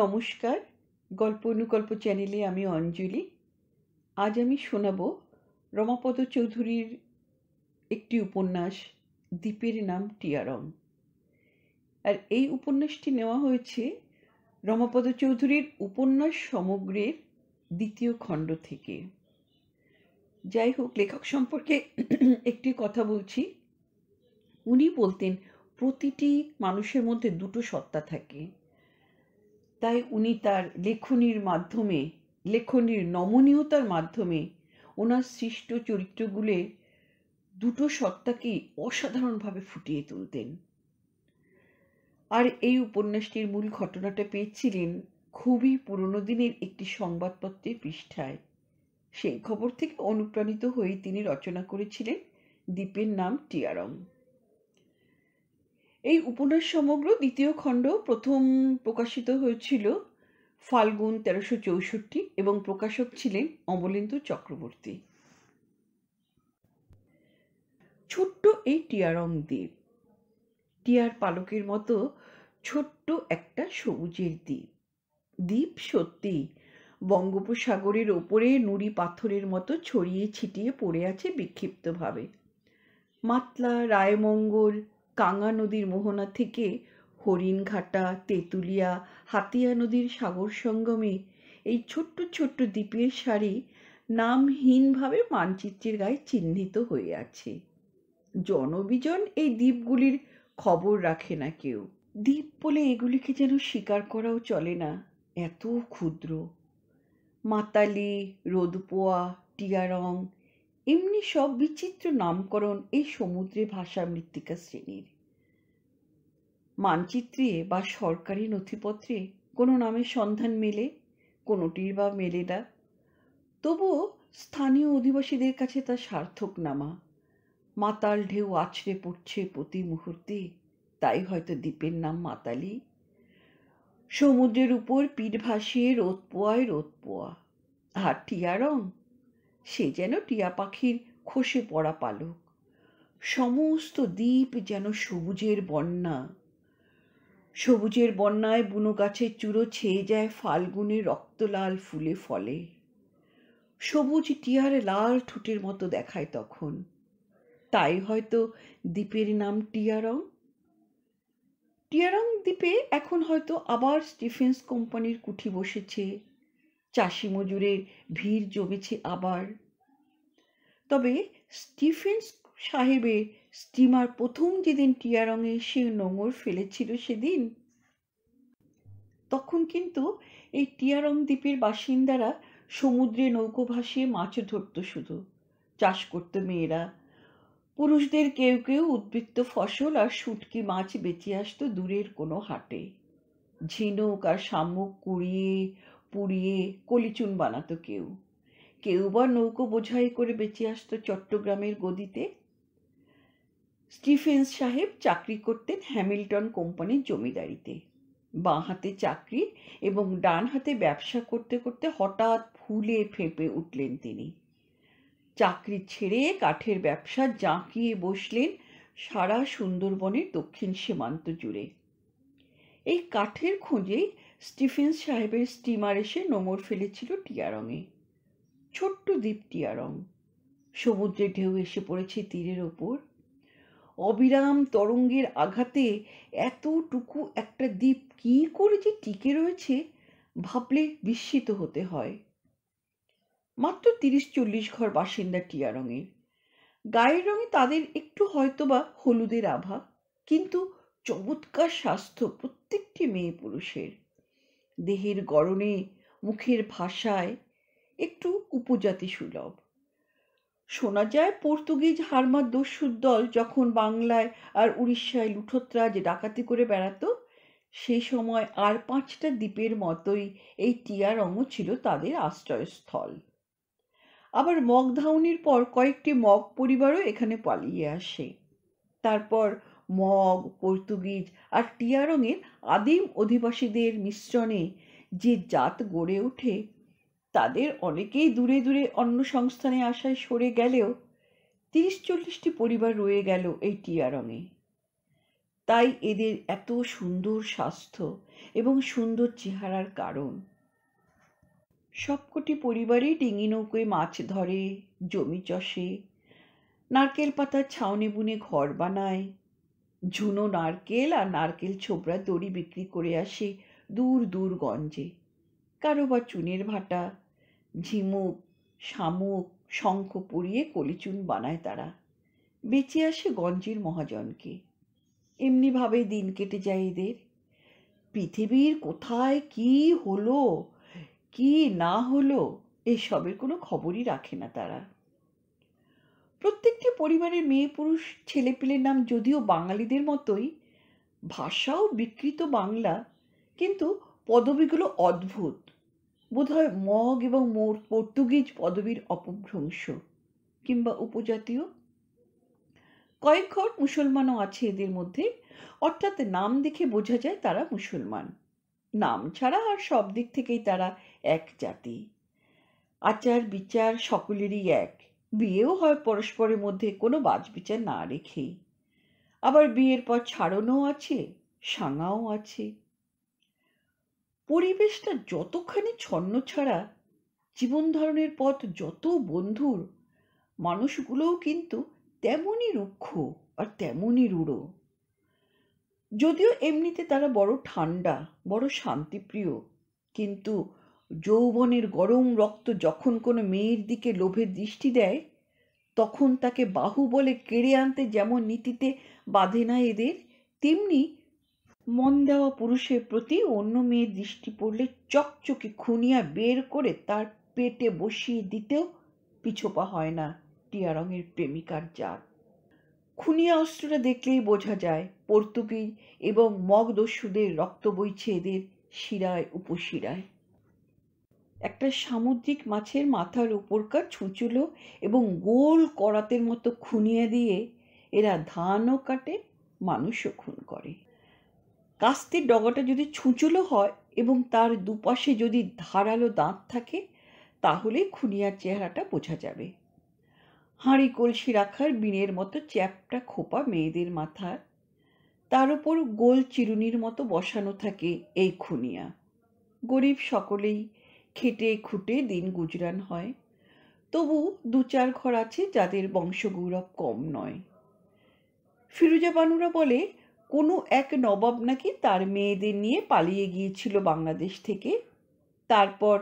নমস্কার গল্প অনুকল্প চ্যানেলে আমি অঞ্জলি আজ আমি শোনাব রমাপদ চৌধুরীর একটি উপন্যাস দ্বীপের নাম টিয়ারম আর এই উপন্যাসটি নেওয়া হয়েছে রমাপদ চৌধুরীর উপন্যাস সমগ্রের দ্বিতীয় খণ্ড থেকে যাই হোক লেখক সম্পর্কে একটি কথা বলছি উনি বলতেন প্রতিটি মানুষের মধ্যে দুটো সত্তা থাকে তাই উনি তার লেখনীর মাধ্যমে লেখনীর নমনীয়তার মাধ্যমে ওনার সৃষ্ট চরিত্রগুলে দুটো সত্তাকেই অসাধারণভাবে ফুটিয়ে তুলতেন আর এই উপন্যাসটির মূল ঘটনাটা পেয়েছিলেন খুবই পুরনো দিনের একটি সংবাদপত্রের পৃষ্ঠায় সেই খবর থেকে অনুপ্রাণিত হয়ে তিনি রচনা করেছিলেন দ্বীপের নাম টিয়ারং এই উপন্যাস সমগ্র দ্বিতীয় খণ্ড প্রথম প্রকাশিত হয়েছিল ফাল্গুন তেরোশো চৌষট্টি এবং প্রকাশক ছিলেন অমলেন্দু চক্রবর্তী ছোট্ট এই টিয়ারং দ্বীপ টিয়ার পালকের মতো ছোট্ট একটা সবুজের দ্বীপ দ্বীপ সত্যি বঙ্গোপসাগরের ওপরে নুড়ি পাথরের মতো ছড়িয়ে ছিটিয়ে পড়ে আছে বিক্ষিপ্তভাবে মাতলা রায়মঙ্গল কাঙ্গা নদীর মোহনা থেকে হরিণঘাটা তেঁতুলিয়া হাতিয়া নদীর সাগর সঙ্গমে এই ছোট্ট ছোট্ট দ্বীপের সারি নামহীনভাবে মানচিত্রের গায়ে চিহ্নিত হয়ে আছে জনবিজন এই দ্বীপগুলির খবর রাখে না কেউ দ্বীপ বলে এগুলিকে যেন স্বীকার করাও চলে না এত ক্ষুদ্র মাতালি রোদপোয়া টিয়ারং এমনি সব বিচিত্র নামকরণ এই সমুদ্রে ভাষা মৃত্তিকা শ্রেণীর মানচিত্রে বা সরকারি নথিপত্রে কোনো নামের সন্ধান মেলে কোনোটির বা মেলে না তবুও স্থানীয় অধিবাসীদের কাছে তা সার্থক নামা মাতাল ঢেউ আছড়ে পড়ছে প্রতি মুহূর্তে তাই হয়তো দ্বীপের নাম মাতালি সমুদ্রের উপর পিঠ ভাসিয়ে রোদ পোয়ায় রোদ পোয়া আর টিয়া রং সে যেন টিয়া পাখির খসে পড়া পালক সমস্ত দ্বীপ যেন সবুজের বন্যা সবুজের বন্যায় বুনো গাছের চূড়ো ছেয়ে যায় ফাল্গুনে রক্তলাল ফুলে ফলে সবুজ টিয়ার লাল ঠোঁটের মতো দেখায় তখন তাই হয়তো দ্বীপের নাম টিয়ারং টিয়ারং দ্বীপে এখন হয়তো আবার স্টিফেন্স কোম্পানির কুঠি বসেছে চাষি মজুরের ভিড় জমেছে আবার তবে স্টিফেন সাহেবের স্টিমার প্রথম যেদিন টিয়ারঙে সে নোঙর ফেলেছিল সেদিন তখন কিন্তু এই টিয়ারং দ্বীপের বাসিন্দারা সমুদ্রে নৌকো ভাসিয়ে মাছ ধরত শুধু চাষ করত মেয়েরা পুরুষদের কেউ কেউ উদ্বৃত্ত ফসল আর সুটকি মাছ বেঁচে আসতো দূরের কোনো হাটে ঝিনুক আর শামুক কুড়িয়ে পুড়িয়ে কলিচুন বানাতো কেউ কেউ বা নৌকো বোঝাই করে বেঁচে আসতো চট্টগ্রামের গদিতে স্টিফেন্স সাহেব চাকরি করতেন হ্যামিল্টন কোম্পানির জমিদারিতে বাঁ হাতে চাকরি এবং ডান হাতে ব্যবসা করতে করতে হঠাৎ ফুলে ফেঁপে উঠলেন তিনি চাকরি ছেড়ে কাঠের ব্যবসা জাঁকিয়ে বসলেন সারা সুন্দরবনের দক্ষিণ সীমান্ত জুড়ে এই কাঠের খোঁজেই স্টিফেন সাহেবের স্টিমার এসে নোঙর ফেলেছিল টিয়ারঙে ছোট্ট দ্বীপ টিয়ারং সমুদ্রের ঢেউ এসে পড়েছে তীরের ওপর অবিরাম তরঙ্গের আঘাতে এতটুকু একটা দ্বীপ কি করে যে টিকে রয়েছে ভাবলে বিস্মিত হতে হয় মাত্র তিরিশ চল্লিশ ঘর বাসিন্দা টিয়া রঙের গায়ের রঙে তাদের একটু হয়তোবা হলুদের আভা কিন্তু চমৎকার স্বাস্থ্য প্রত্যেকটি মেয়ে পুরুষের দেহের গড়নে মুখের ভাষায় একটু উপজাতি সুলভ শোনা যায় পর্তুগিজ হারমার দস্যুর দল যখন বাংলায় আর উড়িষ্যায় যে ডাকাতি করে বেড়াতো সেই সময় আর পাঁচটা দ্বীপের মতোই এই অঙ্গ ছিল তাদের আশ্রয়স্থল আবার মগ ধাউনির পর কয়েকটি মগ পরিবারও এখানে পালিয়ে আসে তারপর মগ পর্তুগিজ আর টিয়া রঙের আদিম অধিবাসীদের মিশ্রণে যে জাত গড়ে ওঠে তাদের অনেকেই দূরে দূরে অন্য সংস্থানে আসায় সরে গেলেও তিরিশ চল্লিশটি পরিবার রয়ে গেল এই টিয়ারঙে তাই এদের এত সুন্দর স্বাস্থ্য এবং সুন্দর চেহারার কারণ সবকটি পরিবারই ডিঙি নৌকোয় মাছ ধরে জমি চষে নারকেল পাতার ছাউনি বুনে ঘর বানায় ঝুনো নারকেল আর নারকেল ছোবড়ার দড়ি বিক্রি করে আসে দূর দূর গঞ্জে কারো বা চুনের ভাটা ঝিমুক শামুক শঙ্খ পরিয়ে কলিচুন বানায় তারা বেঁচে আসে গঞ্জের মহাজনকে এমনিভাবেই দিন কেটে যায় এদের পৃথিবীর কোথায় কি হলো কি না হলো এসবের কোনো খবরই রাখে না তারা প্রত্যেকটি পরিবারের মেয়ে পুরুষ ছেলেপিলের নাম যদিও বাঙালিদের মতোই ভাষাও বিকৃত বাংলা কিন্তু পদবিগুলো অদ্ভুত বোধহয় মগ এবং মোর পর্তুগিজ পদবীর অপভ্রংশ কিংবা উপজাতীয় কয়েক ঘর মুসলমানও আছে এদের মধ্যে অর্থাৎ নাম দেখে বোঝা যায় তারা মুসলমান নাম ছাড়া আর সব দিক থেকেই তারা এক জাতি আচার বিচার সকলেরই এক বিয়েও হয় পরস্পরের মধ্যে কোনো বিচার না রেখেই আবার বিয়ের পর ছাড়নও আছে সাঙাও আছে পরিবেশটা যতখানি ছন্ন ছাড়া জীবন ধারণের পথ যত বন্ধুর মানুষগুলোও কিন্তু তেমনই রুক্ষ আর তেমনই রূঢ় যদিও এমনিতে তারা বড় ঠান্ডা বড় শান্তিপ্রিয় কিন্তু যৌবনের গরম রক্ত যখন কোনো মেয়ের দিকে লোভে দৃষ্টি দেয় তখন তাকে বাহু বলে কেড়ে আনতে যেমন নীতিতে বাঁধে না এদের তেমনি মন দেওয়া পুরুষের প্রতি অন্য মেয়ের দৃষ্টি পড়লে চকচকে খুনিয়া বের করে তার পেটে বসিয়ে দিতেও পিছোপা হয় না টিয়ারঙের প্রেমিকার জাত খুনিয়া অস্ত্রটা দেখলেই বোঝা যায় পর্তুগিজ এবং মগদস্যুদের রক্ত বইছে এদের শিরায় উপশিরায় একটা সামুদ্রিক মাছের মাথার উপরকার ছুঁচুলো এবং গোল করাতের মতো খুনিয়ে দিয়ে এরা ধানও কাটে মানুষও খুন করে কাস্তের ডগাটা যদি ছুঁচুলো হয় এবং তার দুপাশে যদি ধারালো দাঁত থাকে তাহলে খুনিয়ার চেহারাটা বোঝা যাবে হাঁড়ি কলসি রাখার বিনের মতো চ্যাপটা খোপা মেয়েদের মাথার তার উপর গোল চিরুনির মতো বসানো থাকে এই খুনিয়া গরিব সকলেই খেটে খুটে দিন গুজরান হয় তবু দু চার ঘর আছে যাদের বংশগৌরব কম নয় ফিরুজা বানুরা বলে কোনো এক নবাব নাকি তার মেয়েদের নিয়ে পালিয়ে গিয়েছিল বাংলাদেশ থেকে তারপর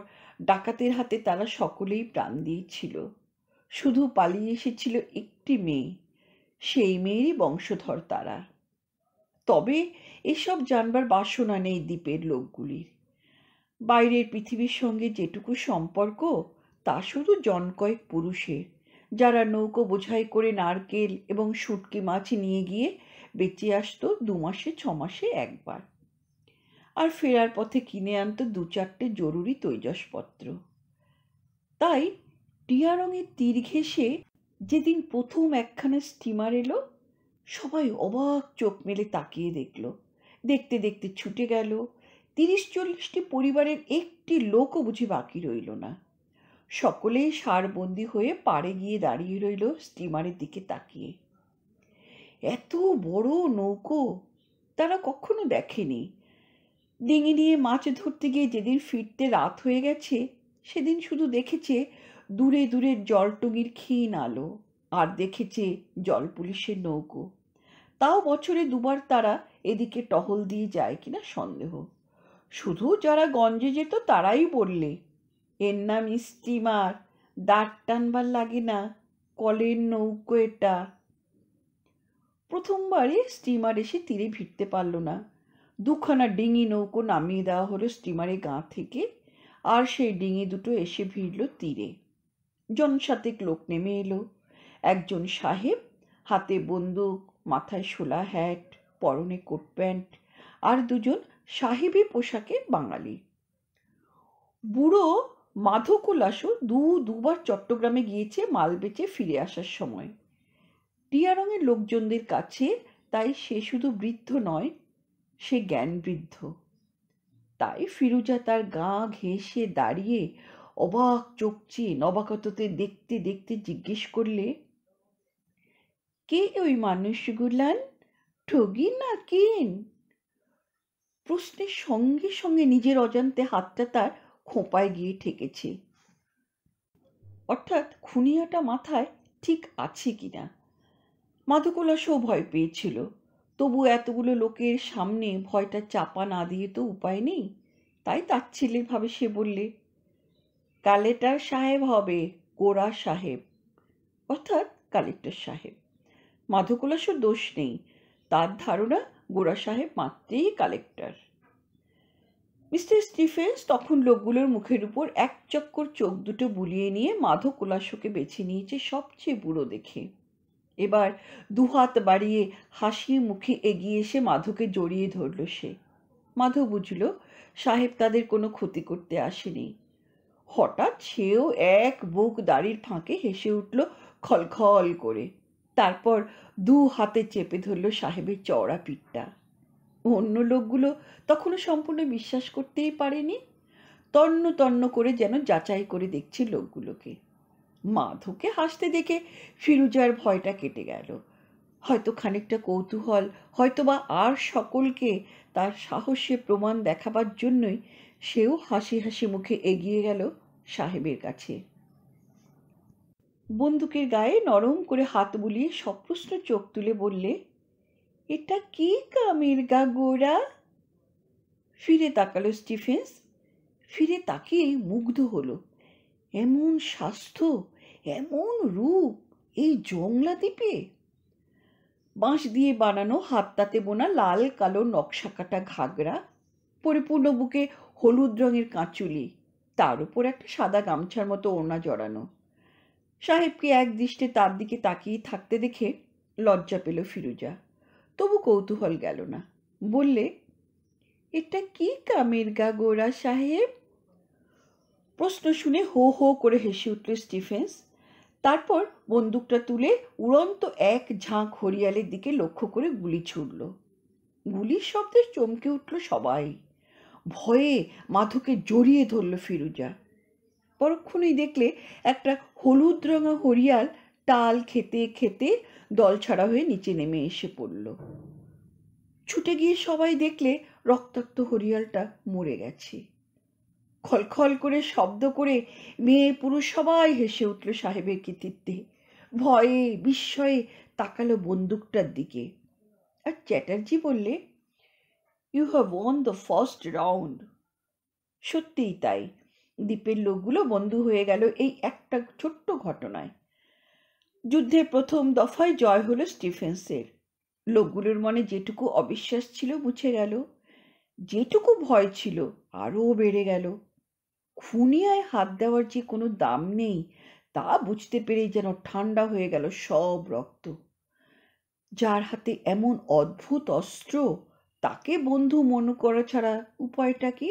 ডাকাতের হাতে তারা সকলেই প্রাণ দিয়েছিল শুধু পালিয়ে এসেছিল একটি মেয়ে সেই মেয়েরই বংশধর তারা তবে এসব জানবার বাসনা নেই দ্বীপের লোকগুলির বাইরের পৃথিবীর সঙ্গে যেটুকু সম্পর্ক তা শুধু জনকয়েক পুরুষের যারা নৌকো বোঝাই করে নারকেল এবং শুটকি মাছ নিয়ে গিয়ে বেঁচে আসতো দু মাসে ছ মাসে একবার আর ফেরার পথে কিনে আনত দু চারটে জরুরি তৈজসপত্র তাই টিয়ারঙের রঙের তীর ঘেঁষে যেদিন প্রথম একখানা স্টিমার এলো সবাই অবাক চোখ মেলে তাকিয়ে দেখল দেখতে দেখতে ছুটে গেল তিরিশ চল্লিশটি পরিবারের একটি লোকও বুঝি বাকি রইল না সকলেই সারবন্দি হয়ে পাড়ে গিয়ে দাঁড়িয়ে রইল স্টিমারের দিকে তাকিয়ে এত বড় নৌকো তারা কখনো দেখেনি ডিঙি নিয়ে মাছ ধরতে গিয়ে যেদিন ফিরতে রাত হয়ে গেছে সেদিন শুধু দেখেছে দূরে দূরে জলটুঙির ক্ষীণ আলো আর দেখেছে জল পুলিশের নৌকো তাও বছরে দুবার তারা এদিকে টহল দিয়ে যায় কিনা সন্দেহ শুধু যারা গঞ্জে যেত তারাই বললে এর নাম স্টিমার দাঁড় টানবার লাগে না কলের নৌকো এটা প্রথমবারই স্টিমার এসে তীরে ভিড়তে পারল না দুখানা ডিঙি নৌকো নামিয়ে দেওয়া হলো স্টিমারে গা থেকে আর সেই ডিঙি দুটো এসে ভিড়ল তীরে জনসাতেক লোক নেমে এলো একজন সাহেব হাতে বন্দুক মাথায় শোলা হ্যাট পরনে কোট প্যান্ট আর দুজন সাহেবি পোশাকে বাঙালি বুড়ো মাধো কোলাসও দু দুবার চট্টগ্রামে গিয়েছে মাল বেচে ফিরে আসার সময় টিয়ারঙের লোকজনদের কাছে তাই সে শুধু বৃদ্ধ নয় সে জ্ঞান বৃদ্ধ তাই ফিরুজা তার গা ঘেঁষে দাঁড়িয়ে অবাক চোখ নবাকততে দেখতে দেখতে জিজ্ঞেস করলে কে ওই মানুষগুলান ঠগি না কিন প্রশ্নের সঙ্গে সঙ্গে নিজের অজান্তে হাতটা তার খোঁপায় গিয়ে ঠেকেছে অর্থাৎ খুনিয়াটা মাথায় ঠিক আছে কি না মাধুকলাসও ভয় পেয়েছিল তবু এতগুলো লোকের সামনে ভয়টা চাপা না দিয়ে তো উপায় নেই তাই তাচ্ছিল্যভাবে সে বললে কালেটার সাহেব হবে গোরা সাহেব অর্থাৎ কালেক্টর সাহেব মাধুকলাসও দোষ নেই তার ধারণা গোরা সাহেব মাত্রেই কালেক্টর মিস্টার স্টিফেন্স তখন লোকগুলোর মুখের উপর এক চক্কর চোখ দুটো বুলিয়ে নিয়ে মাধব কোলাশকে বেছে নিয়েছে সবচেয়ে বুড়ো দেখে এবার দুহাত বাড়িয়ে হাসি মুখে এগিয়ে এসে মাধুকে জড়িয়ে ধরল সে মাধু বুঝল সাহেব তাদের কোনো ক্ষতি করতে আসেনি হঠাৎ সেও এক বুক দাড়ির ফাঁকে হেসে উঠল খলখল করে তারপর দু হাতে চেপে ধরল সাহেবের চওড়া পিঠটা অন্য লোকগুলো তখনও সম্পূর্ণ বিশ্বাস করতেই পারেনি তন্ন তন্ন করে যেন যাচাই করে দেখছে লোকগুলোকে মাধুকে হাসতে দেখে ফিরুজার ভয়টা কেটে গেল হয়তো খানিকটা কৌতূহল হয়তো বা আর সকলকে তার সাহসে প্রমাণ দেখাবার জন্যই সেও হাসি হাসি মুখে এগিয়ে গেল সাহেবের কাছে বন্দুকের গায়ে নরম করে হাত বুলিয়ে সপ্রশ্ন চোখ তুলে বললে এটা কি কামের গা গোড়া ফিরে তাকালো স্টিফেন্স ফিরে তাকিয়ে মুগ্ধ হলো এমন স্বাস্থ্য এমন রূপ এই জংলা দ্বীপে বাঁশ দিয়ে বানানো হাততাতে বোনা লাল কালো নকশা কাটা ঘাগরা পরিপূর্ণ বুকে হলুদ রঙের কাঁচুলি তার উপর একটা সাদা গামছার মতো ওড়না জড়ানো সাহেবকে এক দৃষ্টে তার দিকে তাকিয়ে থাকতে দেখে লজ্জা পেল ফিরুজা তবু কৌতূহল গেল না বললে এটা কি কামের গা গোরা সাহেব প্রশ্ন শুনে হো হো করে হেসে উঠল স্টিফেন্স তারপর বন্দুকটা তুলে উড়ন্ত এক ঝাঁক হরিয়ালের দিকে লক্ষ্য করে গুলি ছুড়ল গুলির শব্দে চমকে উঠল সবাই ভয়ে মাধুকে জড়িয়ে ধরল ফিরুজা পরক্ষণেই দেখলে একটা হলুদ রঙা হরিয়াল তাল খেতে খেতে দল ছাড়া হয়ে নিচে নেমে এসে পড়ল ছুটে গিয়ে সবাই দেখলে রক্তাক্ত হরিয়ালটা মরে গেছে খলখল করে শব্দ করে মেয়ে পুরুষ সবাই হেসে উঠল সাহেবের কৃতিত্বে ভয়ে বিস্ময়ে তাকালো বন্দুকটার দিকে আর চ্যাটার্জি বললে you have won the first round সত্যিই তাই দ্বীপের লোকগুলো বন্ধু হয়ে গেল এই একটা ছোট্ট ঘটনায় যুদ্ধে প্রথম দফায় জয় হলো স্টিফেন্সের লোকগুলোর মনে যেটুকু অবিশ্বাস ছিল মুছে গেল যেটুকু ভয় ছিল আরও বেড়ে গেল খুনিয়ায় হাত দেওয়ার যে কোনো দাম নেই তা বুঝতে পেরেই যেন ঠান্ডা হয়ে গেল সব রক্ত যার হাতে এমন অদ্ভুত অস্ত্র তাকে বন্ধু মনে করা ছাড়া উপায়টা কি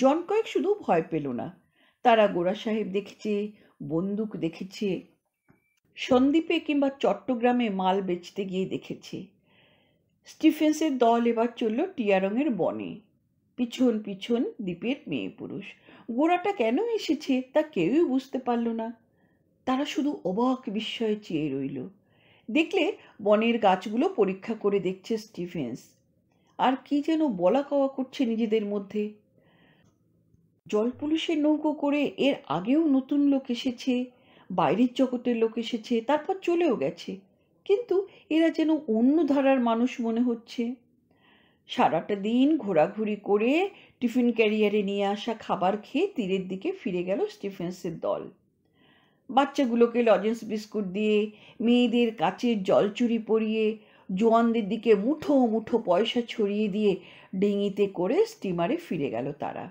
জন কয়েক শুধু ভয় পেল না তারা গোরা সাহেব দেখেছে বন্দুক দেখেছে সন্দ্বীপে কিংবা চট্টগ্রামে মাল বেচতে গিয়ে দেখেছে স্টিফেন্সের দল এবার চলল টিয়ারংয়ের বনে পিছন পিছন দ্বীপের মেয়ে পুরুষ গোড়াটা কেন এসেছে তা কেউই বুঝতে পারল না তারা শুধু অবাক বিস্ময়ে চেয়ে রইল দেখলে বনের গাছগুলো পরীক্ষা করে দেখছে স্টিফেন্স আর কি যেন বলা কওয়া করছে নিজেদের মধ্যে জল পুলিশের নৌকো করে এর আগেও নতুন লোক এসেছে বাইরের জগতের লোক এসেছে তারপর চলেও গেছে কিন্তু এরা যেন অন্য ধারার মানুষ মনে হচ্ছে সারাটা দিন ঘোরাঘুরি করে টিফিন ক্যারিয়ারে নিয়ে আসা খাবার খেয়ে তীরের দিকে ফিরে গেল স্টিফেন্সের দল বাচ্চাগুলোকে লজেন্স বিস্কুট দিয়ে মেয়েদের কাছে জল চুরি পরিয়ে জোয়ানদের দিকে মুঠো মুঠো পয়সা ছড়িয়ে দিয়ে ডিঙিতে করে স্টিমারে ফিরে গেল তারা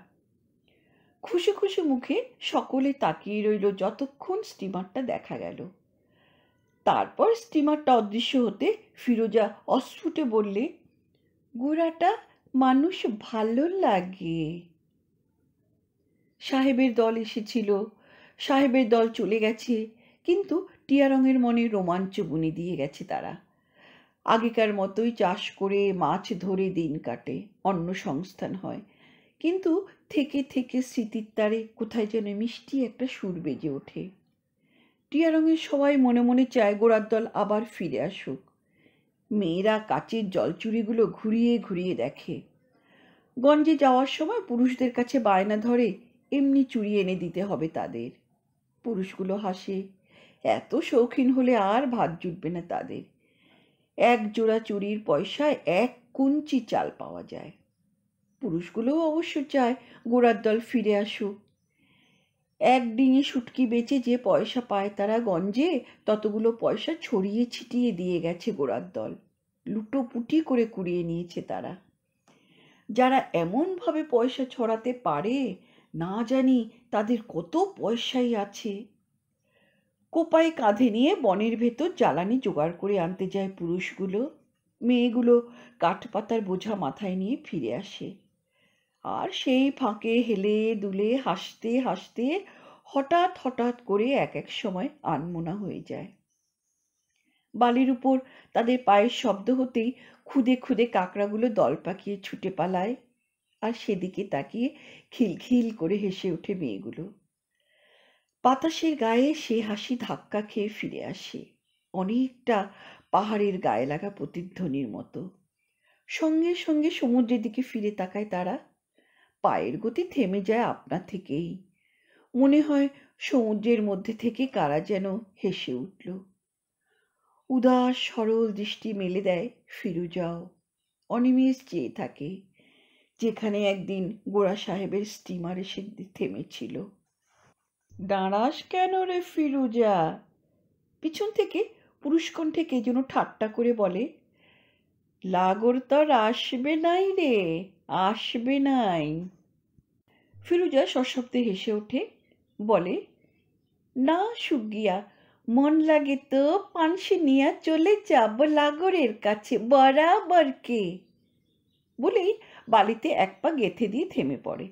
খুশি খুশি মুখে সকলে তাকিয়ে রইল যতক্ষণ স্টিমারটা দেখা গেল তারপর স্টিমারটা অদৃশ্য হতে ফিরোজা অস্ফুটে বললে গোড়াটা মানুষ ভালো লাগে সাহেবের দল এসেছিল সাহেবের দল চলে গেছে কিন্তু টিয়া রঙের মনে রোমাঞ্চ বুনে দিয়ে গেছে তারা আগেকার মতোই চাষ করে মাছ ধরে দিন কাটে অন্য সংস্থান হয় কিন্তু থেকে থেকে স্মৃতির তারে কোথায় যেন মিষ্টি একটা সুর বেজে ওঠে টিয়া রঙের সবাই মনে মনে চায় গোড়ার দল আবার ফিরে আসুক মেয়েরা কাচের জলচুরিগুলো ঘুরিয়ে ঘুরিয়ে দেখে গঞ্জে যাওয়ার সময় পুরুষদের কাছে বায়না ধরে এমনি চুরি এনে দিতে হবে তাদের পুরুষগুলো হাসে এত শৌখিন হলে আর ভাত জুটবে না তাদের এক জোড়া চুরির পয়সায় এক কুঞ্চি চাল পাওয়া যায় পুরুষগুলোও অবশ্য চায় গোড়ার দল ফিরে আসুক এক ডিঙি শুটকি বেচে যে পয়সা পায় তারা গঞ্জে ততগুলো পয়সা ছড়িয়ে ছিটিয়ে দিয়ে গেছে গোড়ার দল লুটোপুটি করে কুড়িয়ে নিয়েছে তারা যারা এমনভাবে পয়সা ছড়াতে পারে না জানি তাদের কত পয়সাই আছে কোপায় কাঁধে নিয়ে বনের ভেতর জ্বালানি জোগাড় করে আনতে যায় পুরুষগুলো মেয়েগুলো কাঠপাতার বোঝা মাথায় নিয়ে ফিরে আসে আর সেই ফাঁকে হেলে দুলে হাসতে হাসতে হঠাৎ হঠাৎ করে এক এক সময় আনমোনা হয়ে যায় বালির উপর তাদের পায়ের শব্দ হতেই খুদে খুদে কাঁকড়াগুলো দল পাকিয়ে ছুটে পালায় আর সেদিকে তাকিয়ে খিলখিল করে হেসে ওঠে মেয়েগুলো বাতাসের গায়ে সে হাসি ধাক্কা খেয়ে ফিরে আসে অনেকটা পাহাড়ের গায়ে লাগা প্রতিধ্বনির মতো সঙ্গে সঙ্গে সমুদ্রের দিকে ফিরে তাকায় তারা পায়ের গতি থেমে যায় আপনা থেকেই মনে হয় সমুদ্রের মধ্যে থেকে কারা যেন হেসে উঠল উদাস সরল দৃষ্টি মেলে দেয় ফিরুজাও অনিমেষ চেয়ে থাকে যেখানে একদিন গোড়া সাহেবের স্টিমার এসে থেমেছিল দাঁড়াস কেন রে ফিরুজা পিছন থেকে পুরুষকণ্ঠে কে যেন ঠাট্টা করে বলে লাগর তার আসবে নাই রে আসবে নাই ফিরুজা সশব্দে হেসে ওঠে বলে না সুগিয়া মন লাগে তো পানসি নিয়া চলে যাব লাগরের কাছে বরাবরকে বলেই বালিতে এক পা গেথে দিয়ে থেমে পড়ে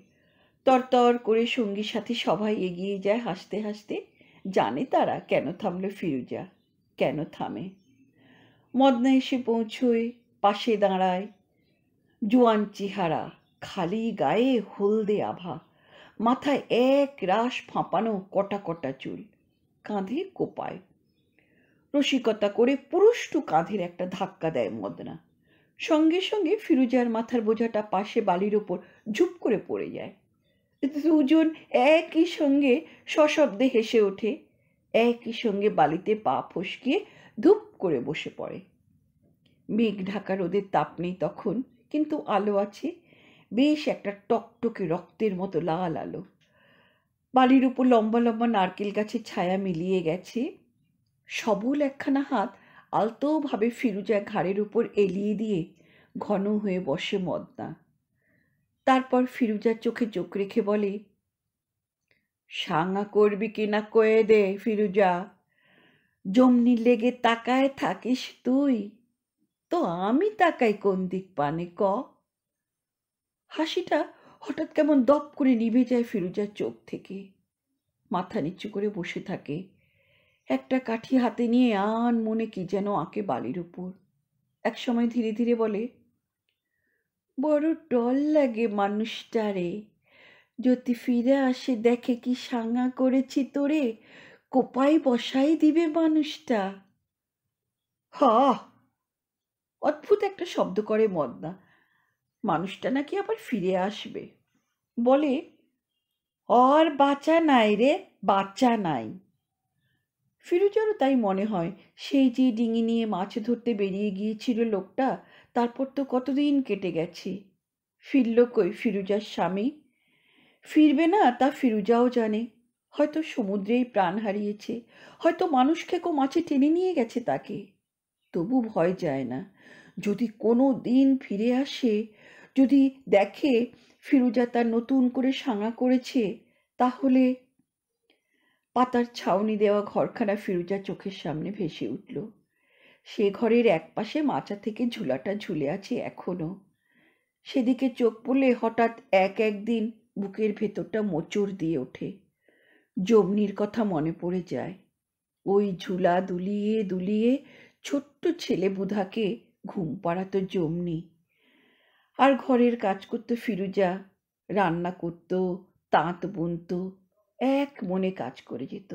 তরতর করে সঙ্গীর সাথে সবাই এগিয়ে যায় হাসতে হাসতে জানে তারা কেন থামলো ফিরুজা কেন থামে মদনা এসে পৌঁছয় পাশে দাঁড়ায় জোয়ান চেহারা খালি গায়ে হলদে আভা মাথায় এক রাস ফাঁপানো কটা কটা চুল কাঁধে কোপায় রসিকতা করে পুরুষ্টু কাঁধের একটা ধাক্কা দেয় মদনা সঙ্গে সঙ্গে ফিরুজার মাথার বোঝাটা পাশে বালির ওপর ঝুপ করে পড়ে যায় দুজন একই সঙ্গে সশব্দে হেসে ওঠে একই সঙ্গে বালিতে পা ফসকিয়ে ধূপ করে বসে পড়ে মেঘ ঢাকা রোদের তাপ নেই তখন কিন্তু আলো আছে বেশ একটা টকটকে রক্তের মতো লাল আলো বাড়ির উপর লম্বা লম্বা নারকেল গাছের ছায়া মিলিয়ে গেছে সবল একখানা হাত আলতোভাবে ফিরুজা ঘাড়ের উপর এলিয়ে দিয়ে ঘন হয়ে বসে মদনা তারপর ফিরুজার চোখে চোখ রেখে বলে সাঙা করবি কিনা কয়ে দে ফিরুজা জমনি লেগে তাকায় থাকিস তুই তো আমি তাকাই কোন দিক পানে ক হাসিটা হঠাৎ কেমন দপ করে নিভে যায় ফিরুজার চোখ থেকে মাথা নিচু করে বসে থাকে একটা কাঠি হাতে নিয়ে আন মনে কি যেন আঁকে বালির উপর একসময় ধীরে ধীরে বলে বড় ডল লাগে মানুষটারে যদি ফিরে আসে দেখে কি সাঙ্গা করেছি তোরে কোপাই বসাই দিবে মানুষটা হা অদ্ভুত একটা শব্দ করে মদনা মানুষটা নাকি আবার ফিরে আসবে বলে অর বাঁচা নাই রে বাচ্চা নাই ফিরুজারও তাই মনে হয় সেই যে ডিঙি নিয়ে মাছ ধরতে বেরিয়ে গিয়েছিল লোকটা তারপর তো কতদিন কেটে গেছে ফিরল কই ফিরুজার স্বামী ফিরবে না তা ফিরুজাও জানে হয়তো সমুদ্রেই প্রাণ হারিয়েছে হয়তো মানুষ খেকো মাছে টেনে নিয়ে গেছে তাকে তবু ভয় যায় না যদি কোনো দিন ফিরে আসে যদি দেখে ফিরুজা তার নতুন করে সাঙা করেছে তাহলে পাতার ছাউনি দেওয়া ঘরখানা ফিরুজা চোখের সামনে ভেসে উঠল সে ঘরের একপাশে মাচা থেকে ঝুলাটা ঝুলে আছে এখনও সেদিকে চোখ পড়লে হঠাৎ এক একদিন বুকের ভেতরটা মোচড় দিয়ে ওঠে জমনির কথা মনে পড়ে যায় ওই ঝুলা দুলিয়ে দুলিয়ে ছোট্ট ছেলে বুধাকে ঘুম পাড়াতো জমনি আর ঘরের কাজ করতো ফিরুজা রান্না করত তাঁত বুনত এক মনে কাজ করে যেত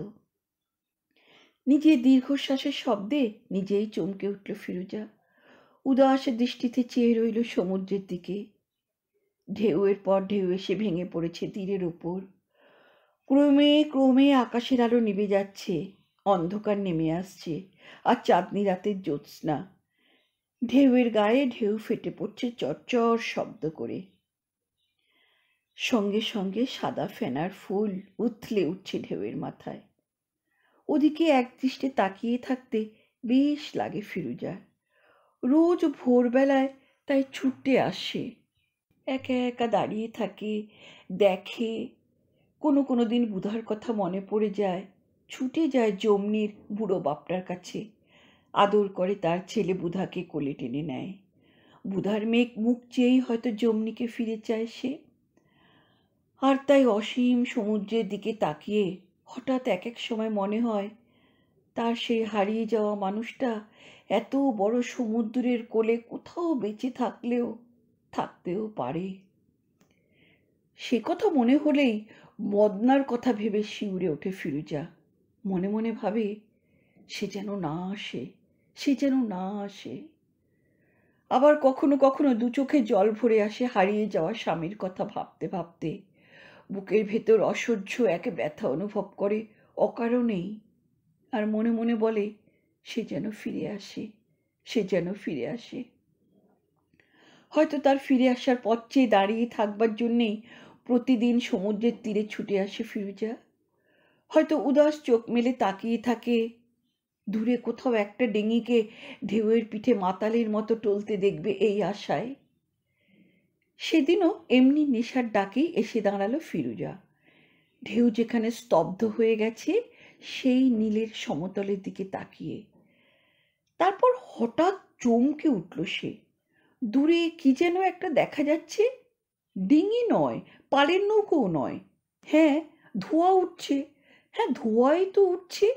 নিজে দীর্ঘশ্বাসের শব্দে নিজেই চমকে উঠল ফিরুজা উদাস দৃষ্টিতে চেয়ে রইল সমুদ্রের দিকে ঢেউয়ের পর ঢেউ এসে ভেঙে পড়েছে তীরের ওপর ক্রমে ক্রমে আকাশের আলো নিভে যাচ্ছে অন্ধকার নেমে আসছে আর চাঁদনি রাতের জ্যোৎস্না ঢেউয়ের গায়ে ঢেউ ফেটে পড়ছে চরচর শব্দ করে সঙ্গে সঙ্গে সাদা ফেনার ফুল উথলে উঠছে ঢেউয়ের মাথায় ওদিকে একদৃষ্টে তাকিয়ে থাকতে বেশ লাগে ফিরুজা রোজ ভোরবেলায় তাই ছুটে আসে একা একা দাঁড়িয়ে থাকে দেখে কোনো কোনো দিন বুধার কথা মনে পড়ে যায় ছুটে যায় জমনির বুড়ো বাপটার কাছে আদর করে তার ছেলে বুধাকে কোলে টেনে নেয় বুধার মেঘ মুখ চেয়েই হয়তো জমনিকে ফিরে চায় সে আর তাই অসীম সমুদ্রের দিকে তাকিয়ে হঠাৎ এক এক সময় মনে হয় তার সেই হারিয়ে যাওয়া মানুষটা এত বড় সমুদ্রের কোলে কোথাও বেঁচে থাকলেও থাকতেও পারে সে কথা মনে হলেই মদনার কথা ভেবে শিউরে ওঠে ফিরুজা মনে মনে ভাবে সে যেন না আসে সে যেন না আসে আবার কখনো কখনো দু চোখে জল ভরে আসে হারিয়ে যাওয়া স্বামীর কথা ভাবতে ভাবতে বুকের ভেতর অসহ্য এক ব্যথা অনুভব করে অকারণেই আর মনে মনে বলে সে যেন ফিরে আসে সে যেন ফিরে আসে হয়তো তার ফিরে আসার পথ চেয়ে দাঁড়িয়ে থাকবার জন্যেই প্রতিদিন সমুদ্রের তীরে ছুটে আসে ফিরোজা হয়তো উদাস চোখ মেলে তাকিয়ে থাকে দূরে কোথাও একটা ডেঙিকে ঢেউয়ের পিঠে মাতালের মতো টলতে দেখবে এই আশায় সেদিনও এমনি নেশার ডাকেই এসে দাঁড়ালো ফিরুজা ঢেউ যেখানে স্তব্ধ হয়ে গেছে সেই নীলের সমতলের দিকে তাকিয়ে তারপর হঠাৎ চমকে উঠল সে দূরে কি যেন একটা দেখা যাচ্ছে ডিঙি নয় পালের নৌকোও নয় হ্যাঁ ধোঁয়া উঠছে হ্যাঁ ধোঁয়াই তো উঠছে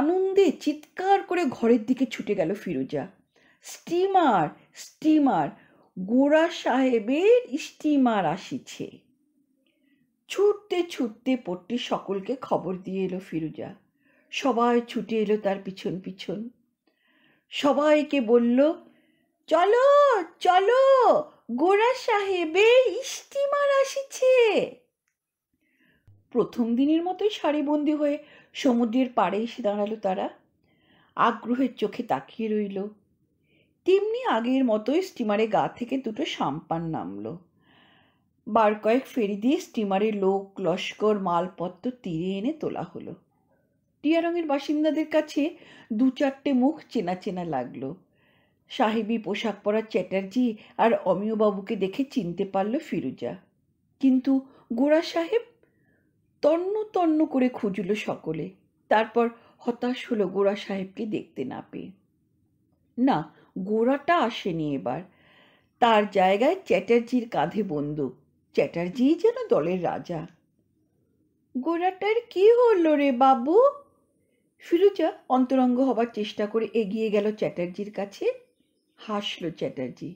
আনন্দে চিৎকার করে ঘরের দিকে ছুটে গেল ফিরোজা স্টিমার স্টিমার গোড়া সাহেবের স্টিমার আসিছে ছুটতে ছুটতে পট্টি সকলকে খবর দিয়ে এলো ফিরোজা সবাই ছুটে এলো তার পিছন পিছন সবাইকে বলল চলো চলো গোড়া সাহেবের স্টিমার আসিছে প্রথম দিনের মতোই সারিবন্দি হয়ে সমুদ্রের পাড়ে এসে দাঁড়ালো তারা আগ্রহের চোখে তাকিয়ে রইল তেমনি আগের মতোই স্টিমারে গা থেকে দুটো সাম্পান নামলো বার কয়েক ফেরি দিয়ে স্টিমারে লোক লস্কর মালপত্র তীরে এনে তোলা হলো টিয়ারঙের বাসিন্দাদের কাছে দু চারটে মুখ চেনা চেনা লাগলো সাহেবি পোশাক পরা চ্যাটার্জি আর অমিয়বাবুকে দেখে চিনতে পারল ফিরুজা কিন্তু গোড়া সাহেব তন্ন তন্ন করে খুঁজল সকলে তারপর হতাশ হলো গোড়া সাহেবকে দেখতে না পেয়ে না গোড়াটা আসেনি এবার তার জায়গায় চ্যাটার্জির কাঁধে বন্দুক চ্যাটার্জি যেন দলের রাজা গোড়াটার কি হলো রে বাবু ফিরুজা অন্তরঙ্গ হবার চেষ্টা করে এগিয়ে গেল চ্যাটার্জির কাছে হাসল চ্যাটার্জি